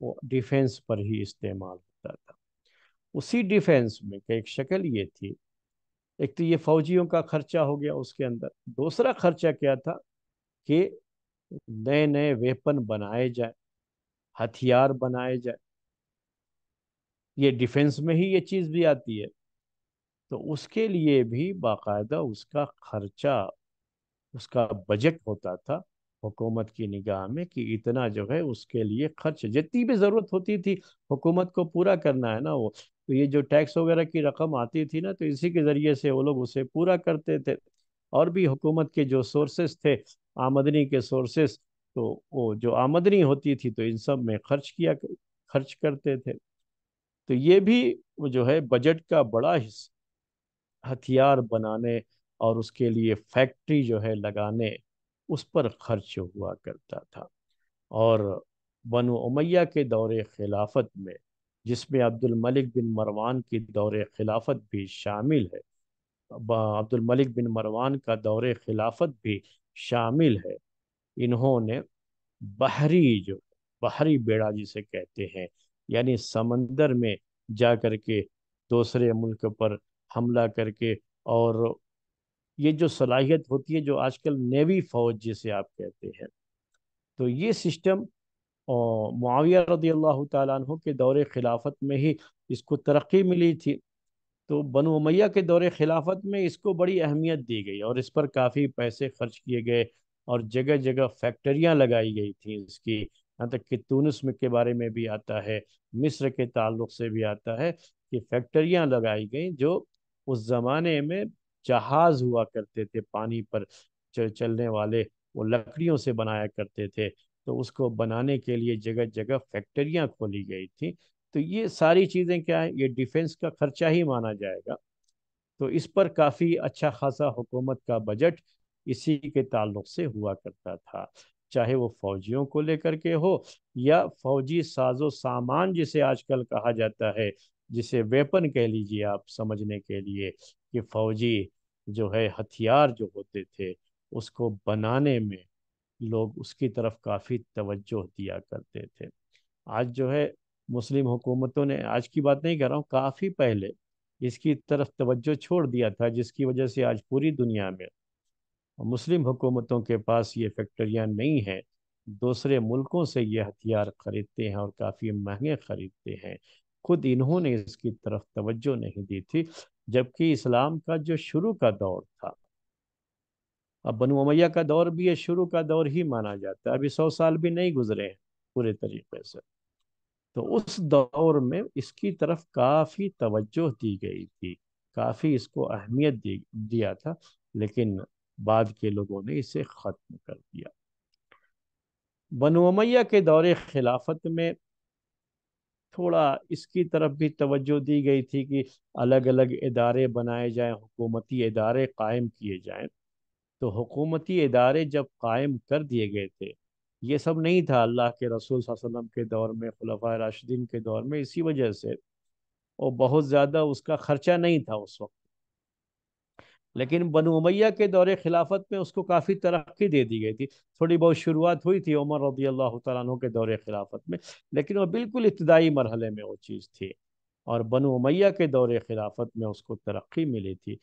वो डिफेंस पर ही इस्तेमाल होता था उसी डिफेंस में का एक शक्ल ये थी एक तो ये फौजियों का खर्चा हो गया उसके अंदर दूसरा खर्चा क्या था कि नए नए वेपन बनाए जाए हथियार बनाए जाए ये डिफेंस में ही ये चीज़ भी आती है तो उसके लिए भी बाकायदा उसका खर्चा उसका बजट होता था हुकूमत की निगाह में कि इतना जो है उसके लिए खर्च जितनी भी ज़रूरत होती थी हुकूमत को पूरा करना है ना वो तो ये जो टैक्स वगैरह की रकम आती थी ना तो इसी के ज़रिए से वो लोग उसे पूरा करते थे और भी हुकूमत के जो सोर्सेस थे आमदनी के सोर्सेस तो वो जो आमदनी होती थी तो इन सब में खर्च किया खर्च करते थे तो ये भी जो है बजट का बड़ा हिस्सा हथियार बनाने और उसके लिए फैक्ट्री जो है लगाने उस पर खर्च हुआ करता था और बनु उमैया के दौरे खिलाफत में जिसमें अब्दुल मलिक बिन मरवान की दौर खिलाफत भी शामिल है अब्दुल मलिक बिन मरवान का दौर खिलाफत भी शामिल है इन्होंने बहरी जो बहरी बेड़ा जिसे कहते हैं यानी समंदर में जा कर के दूसरे मुल्क पर हमला करके और ये जो सलाहियत होती है जो आजकल नेवी फ़ौज जिसे आप कहते हैं तो ये सिस्टम मुआविया रदी अल्लाह तु के दौरे खिलाफत में ही इसको तरक्की मिली थी तो बनोमैया के दौरे खिलाफत में इसको बड़ी अहमियत दी गई और इस पर काफ़ी पैसे खर्च किए गए और जगह जगह फैक्ट्रियाँ लगाई गई थी इसकी यहाँ तक कि तूनस में के बारे में भी आता है मिस्र के ताल्लुक से भी आता है कि फैक्ट्रियाँ लगाई गई जो उस ज़माने में जहाज हुआ करते थे पानी पर चलने वाले वो लकड़ियों से बनाया करते थे तो उसको बनाने के लिए जगह जगह फैक्ट्रियाँ खोली गई थी तो ये सारी चीज़ें क्या है ये डिफेंस का खर्चा ही माना जाएगा तो इस पर काफ़ी अच्छा खासा हुकूमत का बजट इसी के ताल्लुक से हुआ करता था चाहे वो फौजियों को लेकर के हो या फौजी साजो सामान जिसे आजकल कहा जाता है जिसे वेपन कह लीजिए आप समझने के लिए कि फौजी जो है हथियार जो होते थे उसको बनाने में लोग उसकी तरफ काफ़ी तवज्जो दिया करते थे आज जो है मुस्लिम हुकूमतों ने आज की बात नहीं कर रहा हूँ काफ़ी पहले इसकी तरफ तवज्जो छोड़ दिया था जिसकी वजह से आज पूरी दुनिया में मुस्लिम हुकूमतों के पास ये फैक्ट्रियाँ नहीं हैं दूसरे मुल्कों से ये हथियार ख़रीदते हैं और काफ़ी महंगे ख़रीदते हैं खुद इन्होंने इसकी तरफ तवज्जो नहीं दी थी जबकि इस्लाम का जो शुरू का दौर था अब बनु का दौर भी ये शुरू का दौर ही माना जाता है अभी सौ साल भी नहीं गुजरे हैं पूरे तरीके से तो उस दौर में इसकी तरफ काफ़ी तवज्जो दी गई थी काफ़ी इसको अहमियत दी दिया था लेकिन बाद के लोगों ने इसे ख़त्म कर दिया बनुमैया के दौरे खिलाफत में थोड़ा इसकी तरफ भी तवज्जो दी गई थी कि अलग अलग इदारे बनाए जाएँ हुकूमती इदारे कायम किए जाएँ तो हुकूमती इदारे जब कायम कर दिए गए थे ये सब नहीं था अल्लाह के रसूल वसम के दौर में खलफा राशिदीन के दौर में इसी वजह से और बहुत ज़्यादा उसका ख़र्चा नहीं था उस वक्त लेकिन बनु के दौरे खिलाफत में उसको काफ़ी तरक्की दे दी गई थी थोड़ी बहुत शुरुआत हुई थी उमर रदी अल्लाह तु के दौरे खिलाफत में लेकिन वो बिल्कुल इब्तदाई मरहले में वो चीज़ थी और बनु के दौरे खिलाफत में उसको तरक्की मिली थी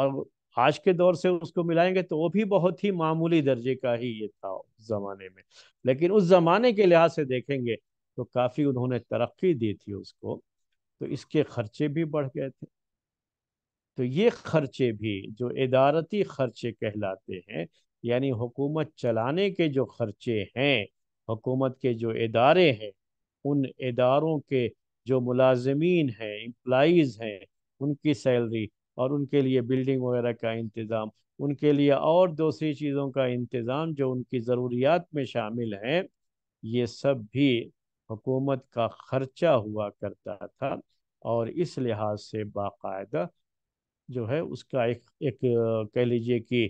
और आज के दौर से उसको मिलाएंगे तो वो भी बहुत ही मामूली दर्जे का ही ये था उस ज़माने में लेकिन उस ज़माने के लिहाज से देखेंगे तो काफ़ी उन्होंने तरक्की दी थी उसको तो इसके खर्चे भी बढ़ गए थे तो ये खर्चे भी जो इदारती खर्चे कहलाते हैं यानी हुकूमत चलाने के जो खर्चे हैं हुकूमत के जो इदारे हैं उन इदारों के जो मुलाजमीन हैं एम्प्लाइज़ हैं उनकी सैलरी और उनके लिए बिल्डिंग वगैरह का इंतज़ाम उनके लिए और दूसरी चीज़ों का इंतज़ाम जो उनकी ज़रूरियात में शामिल हैं ये सब भी हुकूमत का ख़र्चा हुआ करता था और इस लिहाज से बाकायदा जो है उसका एक एक कह लीजिए कि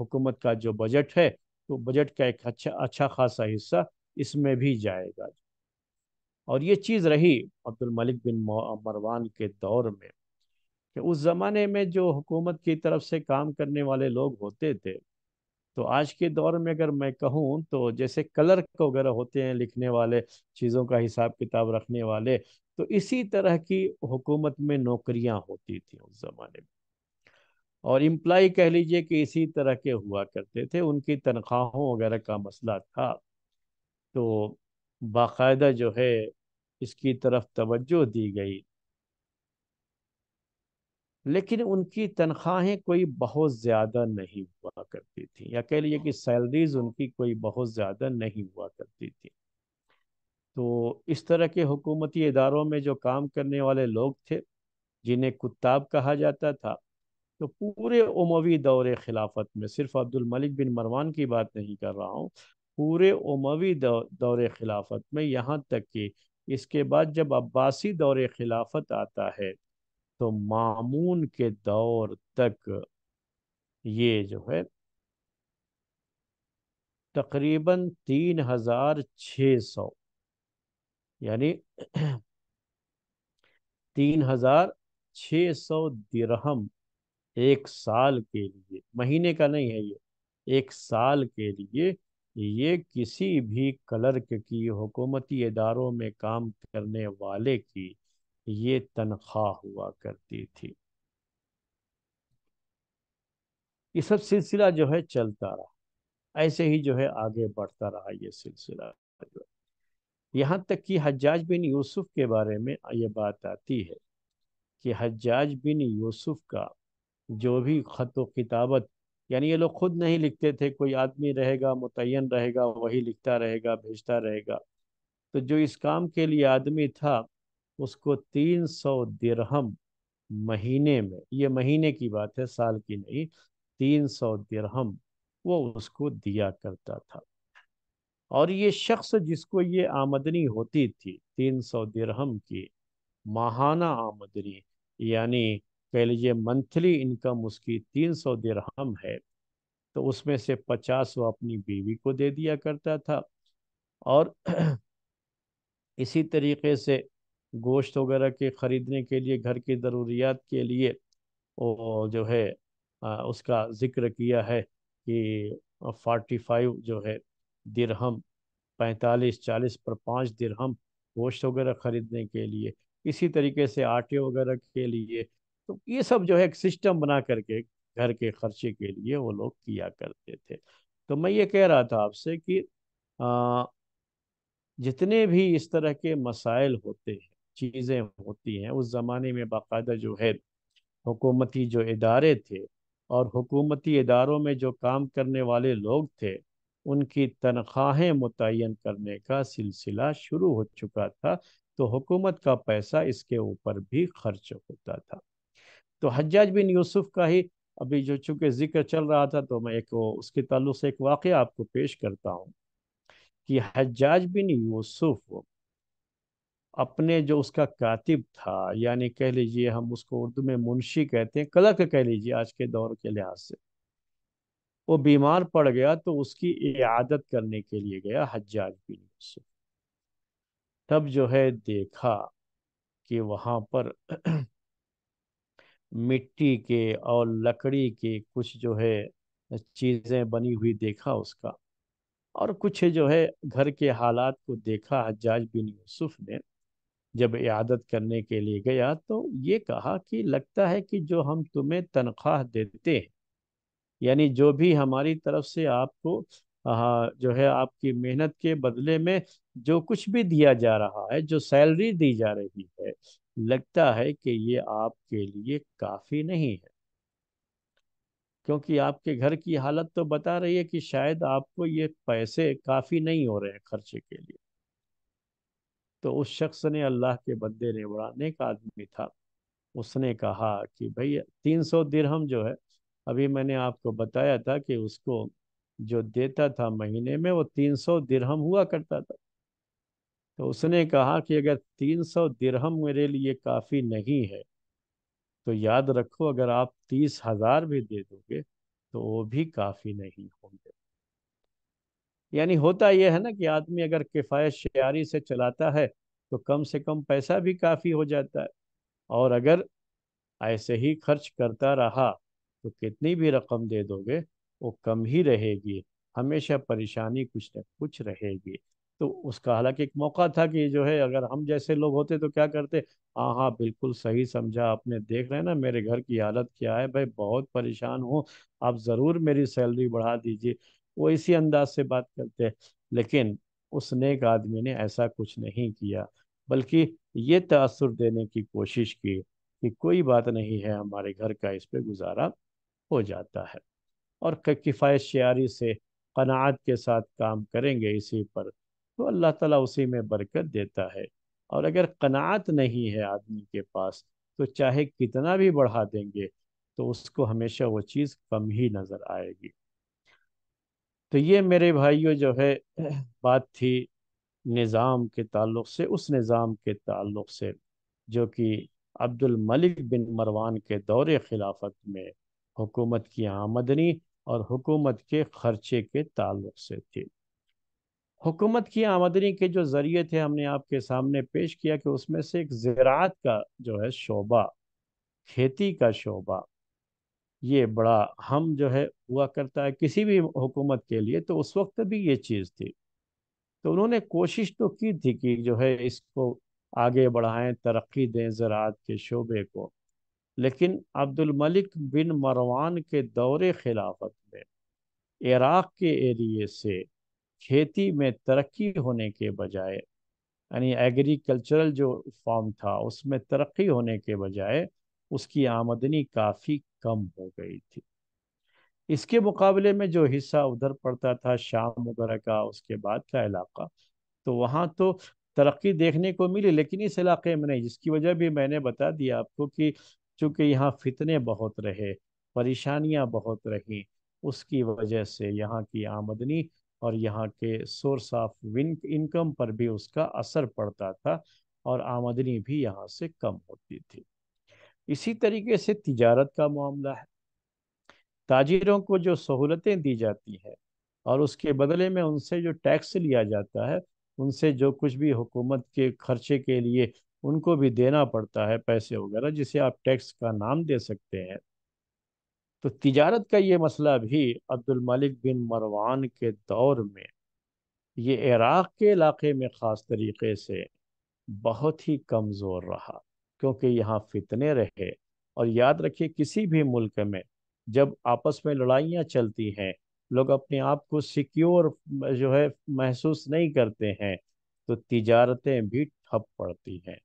हुकूमत का जो बजट है तो बजट का एक अच्छा अच्छा खासा हिस्सा इसमें भी जाएगा और ये चीज़ रही अब्दुल मलिक बिन मरवान के दौर में कि उस ज़माने में जो हुकूमत की तरफ से काम करने वाले लोग होते थे तो आज के दौर में अगर मैं कहूँ तो जैसे कलर वगैरह होते हैं लिखने वाले चीज़ों का हिसाब किताब रखने वाले तो इसी तरह की हुकूमत में नौकरियां होती थी उस ज़माने में और इम्प्लाई कह लीजिए कि इसी तरह के हुआ करते थे उनकी तनख्वाहों वगैरह का मसला था तो बाकायदा जो है इसकी तरफ तवज्जो दी गई लेकिन उनकी तनख्वाहें कोई बहुत ज़्यादा नहीं हुआ करती थी या कह लीजिए कि सैलरीज उनकी कोई बहुत ज़्यादा नहीं हुआ करती थी तो इस तरह के हुकूमती इदारों में जो काम करने वाले लोग थे जिन्हें कुत्ताब कहा जाता था तो पूरे उमवी दौर खिलाफत में सिर्फ अब्दुल मलिक बिन मरवान की बात नहीं कर रहा हूँ पूरे उमवी दौर खिलाफत में यहाँ तक कि इसके बाद जब अब्बासी दौर खिलाफत आता है तो मामून के दौर तक ये जो है तकरीबन तीन हजार छः सौ यानी तीन हजार छः सौ दिरहम एक साल के लिए महीने का नहीं है ये एक साल के लिए ये किसी भी क्लर्क की हुकूमती इदारों में काम करने वाले की ये तनख्वाह हुआ करती थी ये सब सिलसिला जो है चलता रहा ऐसे ही जो है आगे बढ़ता रहा ये सिलसिला जो है यहाँ तक कि हज्जाज बिन यूसुफ के बारे में ये बात आती है कि हज्जाज बिन यूसुफ का जो भी ख़त व किताबत यानी ये लोग खुद नहीं लिखते थे कोई आदमी रहेगा मुतन रहेगा वही लिखता रहेगा भेजता रहेगा तो जो इस काम के लिए आदमी था उसको तीन सौ दिरहम महीने में ये महीने की बात है साल की नहीं तीन सौ दिरहम वो उसको दिया करता था और ये शख्स जिसको ये आमदनी होती थी तीन सौ दिरहम की माहाना आमदनी यानी कह लीजिए मंथली इनकम उसकी तीन सौ दिरहम है तो उसमें से पचास वो अपनी बीवी को दे दिया करता था और *clears throat* इसी तरीके से गोश्त वगैरह के ख़रीदने के लिए घर की ज़रूरियात के लिए वो जो है उसका ज़िक्र किया है कि फोर्टी फाइव जो है दिरहम पैंतालीस चालीस पर पाँच दिरहम गोश्त वगैरह ख़रीदने के लिए इसी तरीके से आटे वगैरह के लिए तो ये सब जो है एक सिस्टम बना करके घर के खर्चे के लिए वो लोग किया करते थे तो मैं ये कह रहा था आपसे कि आ, जितने भी इस तरह के मसाइल होते हैं चीज़ें होती हैं उस ज़माने में बाकायदा जो है हुकूमती जो इदारे थे और हुकूमती इदारों में जो काम करने वाले लोग थे उनकी तनख्वाहें मुतन करने का सिलसिला शुरू हो चुका था तो हुकूमत का पैसा इसके ऊपर भी खर्च होता था तो हज्जाज बिन यूसुफ का ही अभी जो चूँकि जिक्र चल रहा था तो मैं एक उसके ताल्लुक से एक वाक़ आपको पेश करता हूँ कि हज्जाज बिन यूसुफ अपने जो उसका कातिब था यानी कह लीजिए हम उसको उर्दू में मुंशी कहते हैं कलक कह लीजिए आज के दौर के लिहाज से वो बीमार पड़ गया तो उसकी इयादत करने के लिए गया हज्जाज बिन यूसुफ तब जो है देखा कि वहाँ पर *clears throat* मिट्टी के और लकड़ी के कुछ जो है चीज़ें बनी हुई देखा उसका और कुछ जो है घर के हालात को देखा हजाज बिन यूसुफ ने जब इयादत करने के लिए गया तो ये कहा कि लगता है कि जो हम तुम्हें तनख्वाह देते हैं यानी जो भी हमारी तरफ से आपको जो है आपकी मेहनत के बदले में जो कुछ भी दिया जा रहा है जो सैलरी दी जा रही है लगता है कि ये आपके लिए काफ़ी नहीं है क्योंकि आपके घर की हालत तो बता रही है कि शायद आपको ये पैसे काफ़ी नहीं हो रहे हैं खर्चे के लिए तो उस शख्स ने अल्लाह के बंदे ने बड़ा नेक आदमी था उसने कहा कि भैया तीन सौ दिरहम जो है अभी मैंने आपको बताया था कि उसको जो देता था महीने में वो तीन सौ दिरहम हुआ करता था तो उसने कहा कि अगर तीन सौ दिरहम मेरे लिए काफ़ी नहीं है तो याद रखो अगर आप तीस हज़ार भी दे दोगे तो वो भी काफ़ी नहीं होंगे यानी होता यह है ना कि आदमी अगर किफ़ायत शारी से चलाता है तो कम से कम पैसा भी काफ़ी हो जाता है और अगर ऐसे ही खर्च करता रहा तो कितनी भी रकम दे दोगे वो कम ही रहेगी हमेशा परेशानी कुछ न कुछ रहेगी तो उसका हालांकि एक मौका था कि जो है अगर हम जैसे लोग होते तो क्या करते हाँ हाँ बिल्कुल सही समझा आपने देख रहे हैं ना मेरे घर की हालत क्या है भाई बहुत परेशान हूँ आप ज़रूर मेरी सैलरी बढ़ा दीजिए वो इसी अंदाज से बात करते हैं लेकिन उस नेक आदमी ने ऐसा कुछ नहीं किया बल्कि ये तसर देने की कोशिश की कि कोई बात नहीं है हमारे घर का इस पर गुजारा हो जाता है और किफ़ायत शारी से कनात के साथ काम करेंगे इसी पर तो अल्लाह ताला उसी में बरकत देता है और अगर कनात नहीं है आदमी के पास तो चाहे कितना भी बढ़ा देंगे तो उसको हमेशा वो चीज़ कम ही नज़र आएगी तो ये मेरे भाइयों जो है बात थी निज़ाम के ताल्लुक से उस निज़ाम के ताल्लुक से जो कि अब्दुल मलिक बिन मरवान के दौरे खिलाफत में हुकूमत की आमदनी और हुकूमत के ख़र्चे के ताल्लुक से थी हुकूमत की आमदनी के जो ज़रिए थे हमने आपके सामने पेश किया कि उसमें से एक ज़रात का जो है शोबा खेती का शोबा ये बड़ा हम जो है हुआ करता है किसी भी हुकूमत के लिए तो उस वक्त भी ये चीज़ थी तो उन्होंने कोशिश तो की थी कि जो है इसको आगे बढ़ाएं तरक्की दें ज़रात के शोबे को लेकिन अब्दुल मलिक बिन मरवान के दौरे खिलाफत में इराक़ के एरिए से खेती में तरक्की होने के बजाय यानी एग्रीकल्चरल जो फॉर्म था उसमें तरक्की होने के बजाय उसकी आमदनी काफ़ी कम हो गई थी इसके मुकाबले में जो हिस्सा उधर पड़ता था शाम वगैरह का उसके बाद का इलाका तो वहाँ तो तरक्की देखने को मिली लेकिन इस इलाके में नहीं जिसकी वजह भी मैंने बता दिया आपको कि चूंकि यहाँ फितने बहुत रहे परेशानियाँ बहुत रहीं उसकी वजह से यहाँ की आमदनी और यहाँ के सोर्स ऑफ इनकम पर भी उसका असर पड़ता था और आमदनी भी यहाँ से कम होती थी इसी तरीके से तिजारत का मामला है ताजिरों को जो सहूलतें दी जाती हैं और उसके बदले में उनसे जो टैक्स लिया जाता है उनसे जो कुछ भी हुकूमत के खर्चे के लिए उनको भी देना पड़ता है पैसे वगैरह जिसे आप टैक्स का नाम दे सकते हैं तो तिजारत का ये मसला भी अब्दुल मलिक बिन मरवान के दौर में ये इराक़ के इलाके में ख़ास तरीके से बहुत ही कमज़ोर रहा क्योंकि यहाँ फितने रहे और याद रखिए किसी भी मुल्क में जब आपस में लड़ाइयाँ चलती हैं लोग अपने आप को सिक्योर जो है महसूस नहीं करते हैं तो तिजारतें भी ठप पड़ती हैं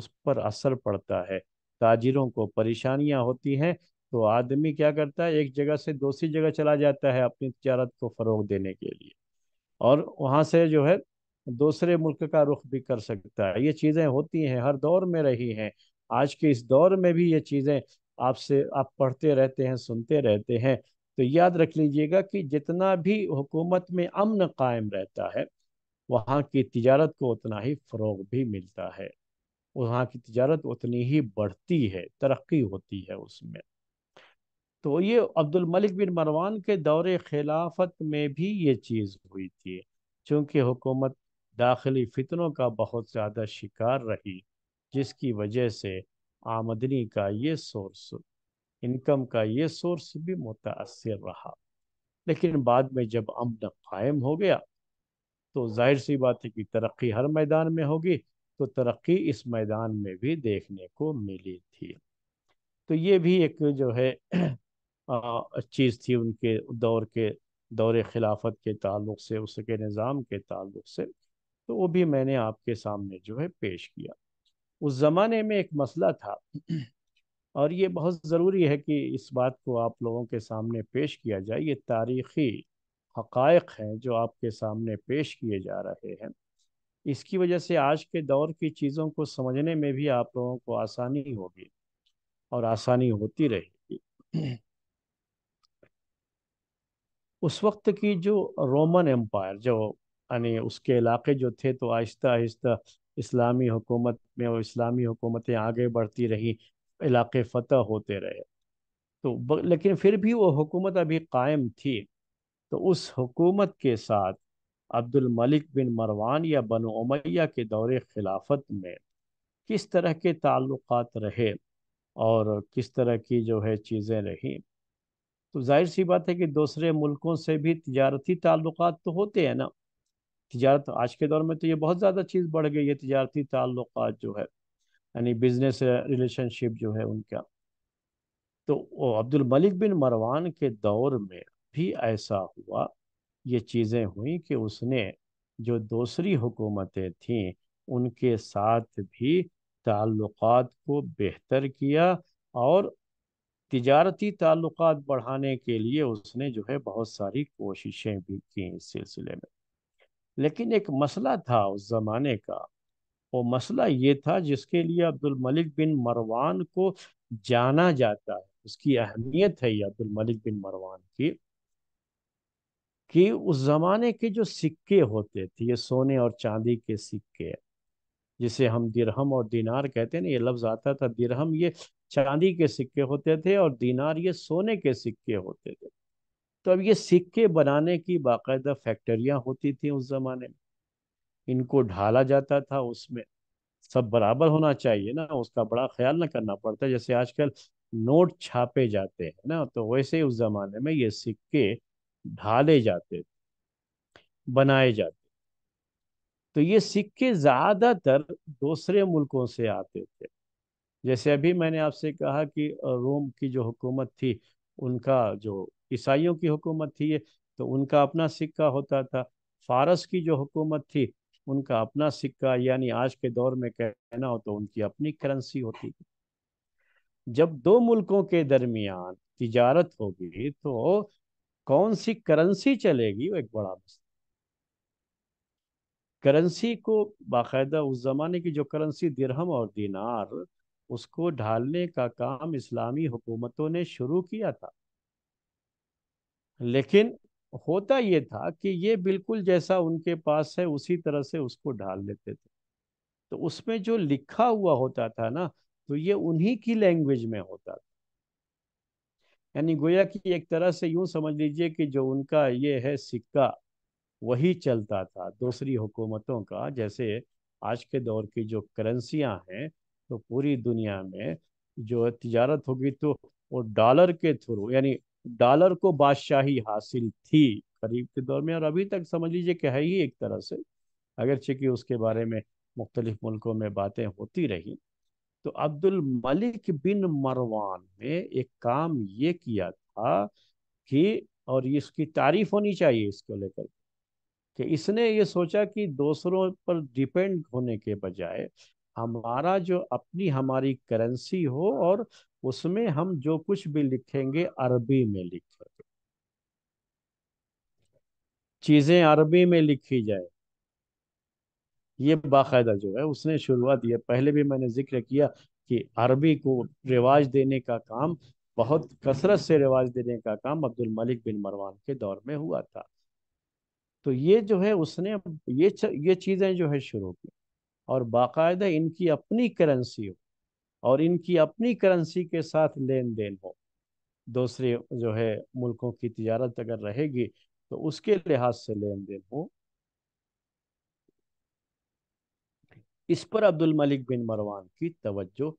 उस पर असर पड़ता है ताजिरों को परेशानियाँ होती हैं तो आदमी क्या करता है एक जगह से दूसरी जगह चला जाता है अपनी तजारत को फ़रोग देने के लिए और वहाँ से जो है दूसरे मुल्क का रुख भी कर सकता है ये चीज़ें होती हैं हर दौर में रही हैं आज के इस दौर में भी ये चीज़ें आपसे आप पढ़ते रहते हैं सुनते रहते हैं तो याद रख लीजिएगा कि जितना भी हुकूमत में अमन कायम रहता है वहाँ की तजारत को उतना ही फ़रोग भी मिलता है वहाँ की तजारत उतनी ही बढ़ती है तरक्की होती है उसमें तो ये अब्दुल मलिक बिन मरवान के दौरे खिलाफत में भी ये चीज़ हुई थी चूँकि हुकूमत दाखिली फितनों का बहुत ज़्यादा शिकार रही जिसकी वजह से आमदनी का ये सोर्स इनकम का ये सोर्स भी मुतासर रहा लेकिन बाद में जब अमन कायम हो गया तो जाहिर सी बात है कि तरक्की हर मैदान में होगी तो तरक्की इस मैदान में भी देखने को मिली थी तो ये भी एक जो है चीज़ थी उनके दौर के दौर खिलाफत के ताल्लुक से उसके निज़ाम के ताल्लुक से तो वो भी मैंने आपके सामने जो है पेश किया उस ज़माने में एक मसला था *clears throat* और ये बहुत ज़रूरी है कि इस बात को आप लोगों के सामने पेश किया जाए ये तारीख़ी हक़ाइक हैं जो आपके सामने पेश किए जा रहे हैं इसकी वजह से आज के दौर की चीज़ों को समझने में भी आप लोगों को आसानी होगी और आसानी होती रहेगी *clears throat* उस वक्त की जो रोमन एम्पायर जो यानी उसके इलाके जो थे तो आहिस्ता आहिस्ता इस्लामी हुकूमत में और इस्लामी हुकूमतें आगे बढ़ती रहीं इलाके फतह होते रहे तो ब, लेकिन फिर भी वो हुकूमत अभी कायम थी तो उस हुकूमत के साथ अब्दुल मलिक बिन मरवान या बनो उमैया के दौरे खिलाफत में किस तरह के ताल्लुकात रहे और किस तरह की जो है चीज़ें रहीं तो जाहिर सी बात है कि दूसरे मुल्कों से भी तजारती ताल्लुकात तो होते हैं ना तजारत आज के दौर में तो ये बहुत ज़्यादा चीज़ बढ़ गई है तजारती ताल्लुक जो है यानी बिजनेस रिलेशनशिप जो है उनका तो अब्दुल मलिक बिन मरवान के दौर में भी ऐसा हुआ ये चीज़ें हुई कि उसने जो दूसरी हुकूमतें थीं उनके साथ भी ताल्लुकात को बेहतर किया और तजारती ताल्लुकात बढ़ाने के लिए उसने जो है बहुत सारी कोशिशें भी की इस सिलसिले में लेकिन एक मसला था उस ज़माने का वो मसला ये था जिसके लिए अब्दुल मलिक बिन मरवान को जाना जाता है उसकी अहमियत है ये अब्दुल मलिक बिन मरवान की कि उस ज़माने के जो सिक्के होते थे ये सोने और चांदी के सिक्के जिसे हम दिरहम और दीनार कहते हैं ना ये लफ्ज़ आता था दिरहम ये चांदी के सिक्के होते थे और दीनार ये सोने के सिक्के होते थे तो अब ये सिक्के बनाने की बाकायदा फैक्ट्रियाँ होती थी उस ज़माने में इनको ढाला जाता था उसमें सब बराबर होना चाहिए ना उसका बड़ा ख्याल ना करना पड़ता जैसे आजकल नोट छापे जाते हैं ना तो वैसे ही उस ज़माने में ये सिक्के ढाले जाते बनाए जाते तो ये सिक्के ज़्यादातर दूसरे मुल्कों से आते थे जैसे अभी मैंने आपसे कहा कि रोम की जो हुकूमत थी उनका जो ईसाइयों की हुकूमत थी ये तो उनका अपना सिक्का होता था फारस की जो हुकूमत थी उनका अपना सिक्का यानी आज के दौर में कहना हो तो उनकी अपनी करेंसी होती थी जब दो मुल्कों के दरमियान तिजारत होगी तो कौन सी करेंसी चलेगी वो एक बड़ा मसला करेंसी को बाकायदा उस ज़माने की जो करेंसी दिरहम और दिनार उसको ढालने का काम इस्लामी हुकूमतों ने शुरू किया था लेकिन होता ये था कि ये बिल्कुल जैसा उनके पास है उसी तरह से उसको ढाल लेते थे तो उसमें जो लिखा हुआ होता था ना तो ये उन्हीं की लैंग्वेज में होता था यानी गोया की एक तरह से यूं समझ लीजिए कि जो उनका ये है सिक्का वही चलता था दूसरी हुकूमतों का जैसे आज के दौर की जो करेंसियां हैं तो पूरी दुनिया में जो तजारत होगी तो वो डॉलर के थ्रू यानी डॉलर को बादशाही हासिल थी करीब के दौर में और अभी तक समझ लीजिए कि है ही एक तरह से अगरचे कि उसके बारे में मुख्तलिफ मुल्कों में बातें होती रही तो अब्दुल मलिक बिन मरवान ने एक काम ये किया था कि और इसकी तारीफ होनी चाहिए इसको लेकर कि इसने ये सोचा कि दूसरों पर डिपेंड होने के बजाय हमारा जो अपनी हमारी करेंसी हो और उसमें हम जो कुछ भी लिखेंगे अरबी में लिखेंगे चीजें अरबी में लिखी जाए ये बाकायदा जो है उसने शुरुआत यह पहले भी मैंने जिक्र किया कि अरबी को रिवाज देने का काम बहुत कसरत से रिवाज देने का काम अब्दुल मलिक बिन मरवान के दौर में हुआ था तो ये जो है उसने ये ये चीज़ें जो है शुरू की और बाकायदा इनकी अपनी करेंसी हो और इनकी अपनी करेंसी के साथ लेन देन हो दूसरे जो है मुल्कों की तजारत अगर रहेगी तो उसके लिहाज से लेन देन हो इस पर अब्दुल मलिक बिन मरवान की तवज्जो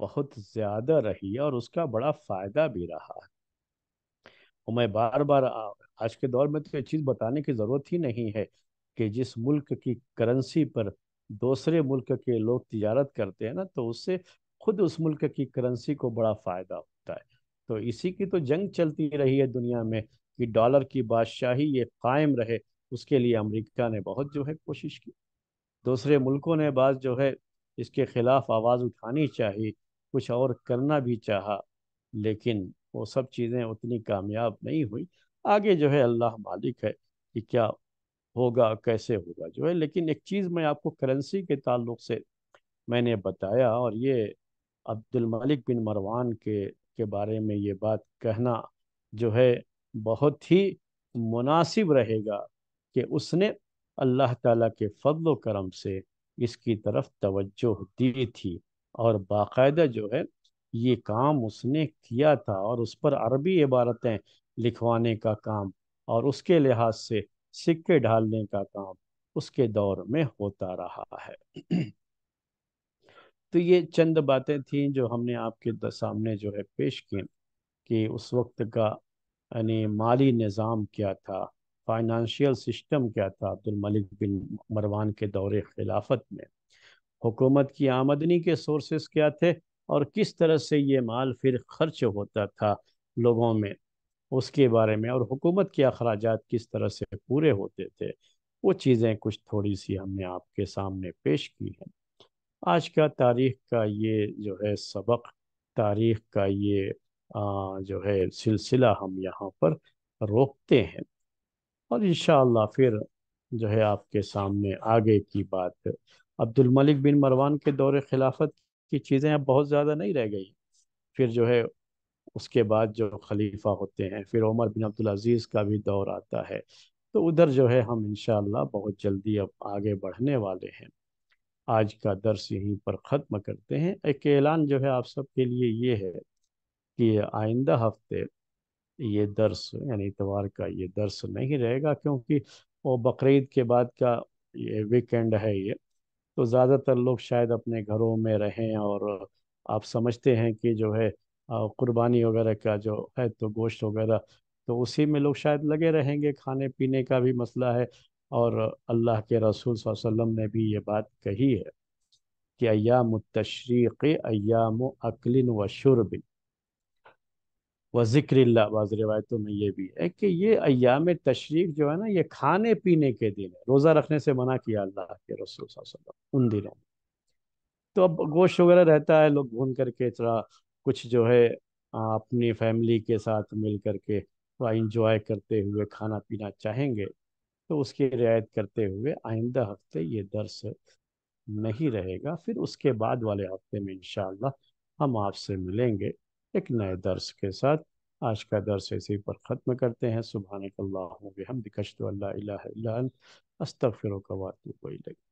बहुत ज़्यादा रही और उसका बड़ा फ़ायदा भी रहा मैं बार बार आज के दौर में तो ये चीज़ बताने की ज़रूरत ही नहीं है कि जिस मुल्क की करेंसी पर दूसरे मुल्क के लोग तजारत करते हैं ना तो उससे खुद उस मुल्क की करेंसी को बड़ा फ़ायदा होता है तो इसी की तो जंग चलती रही है दुनिया में कि डॉलर की बादशाही ये कायम रहे उसके लिए अमेरिका ने बहुत जो है कोशिश की दूसरे मुल्कों ने बात जो है इसके ख़िलाफ़ आवाज़ उठानी चाहिए कुछ और करना भी चाहा लेकिन वो सब चीज़ें उतनी कामयाब नहीं हुई आगे जो है अल्लाह मालिक है कि क्या होगा कैसे होगा जो है लेकिन एक चीज़ मैं आपको करेंसी के ताल्लुक से मैंने बताया और ये अब्दुल मलिक बिन मरवान के के बारे में ये बात कहना जो है बहुत ही मुनासिब रहेगा कि उसने अल्लाह ताला के फजल करम से इसकी तरफ तवज्जो दी थी और बाकायदा जो है ये काम उसने किया था और उस पर अरबी इबारतें लिखवाने का काम और उसके लिहाज से सिक्के ढालने का काम उसके दौर में होता रहा है तो ये चंद बातें थी जो हमने आपके सामने जो है पेश की कि उस वक्त का यानी माली निज़ाम क्या था फाइनेंशियल सिस्टम क्या था अब्दुल मलिक बिन मरवान के दौरे खिलाफत में हुकूमत की आमदनी के सोर्सेस क्या थे और किस तरह से ये माल फिर खर्च होता था लोगों में उसके बारे में और हुकूमत के अखराज किस तरह से पूरे होते थे वो चीज़ें कुछ थोड़ी सी हमने आपके सामने पेश की हैं आज का तारीख का ये जो है सबक तारीख का ये आ, जो है सिलसिला हम यहाँ पर रोकते हैं और इन फिर जो है आपके सामने आगे की बात अब्दुल मलिक बिन मरवान के दौरे खिलाफत की चीज़ें अब बहुत ज़्यादा नहीं रह गई फिर जो है उसके बाद जो खलीफा होते हैं फिर उमर बिन अब्दुल अजीज़ का भी दौर आता है तो उधर जो है हम इन बहुत जल्दी अब आगे बढ़ने वाले हैं आज का दर्स यहीं पर ख़त्म करते हैं एक ऐलान जो है आप सब के लिए ये है कि आइंदा हफ्ते ये दर्स यानी इतवार का ये दर्स नहीं रहेगा क्योंकि वो बकरीद के बाद का ये वीकेंड है ये तो ज़्यादातर लोग शायद अपने घरों में रहें और आप समझते हैं कि जो है कुर्बानी वगैरह का जो है तो गोश्त वगैरह तो उसी में लोग शायद लगे रहेंगे खाने पीने का भी मसला है और अल्लाह के रसूल वसल्लम ने भी ये बात कही है कि अयाम तशरीक़ अयाम अक्लिन व शुरबिन व ज़िक्र बाज़ रिवायतों में ये भी है कि ये अयाम तशरीक़ जो है ना ये खाने पीने के दिन है रोज़ा रखने से मना किया अल्लाह के रसूल वसल्लम उन दिनों में तो अब गोश्त वगैरह रहता है लोग भून करके थोड़ा कुछ जो है अपनी फैमिली के साथ मिल करके थोड़ा इंजॉय करते हुए खाना पीना चाहेंगे तो उसकी रियायत करते हुए आइंदा हफ्ते ये दर्स नहीं रहेगा फिर उसके बाद वाले हफ्ते में इन हम आपसे मिलेंगे एक नए दर्स के साथ आज का दर्स इसी पर ख़त्म करते हैं सुबहानकल्ला हमदिकशत अल्ला अस्तफ़िर वातू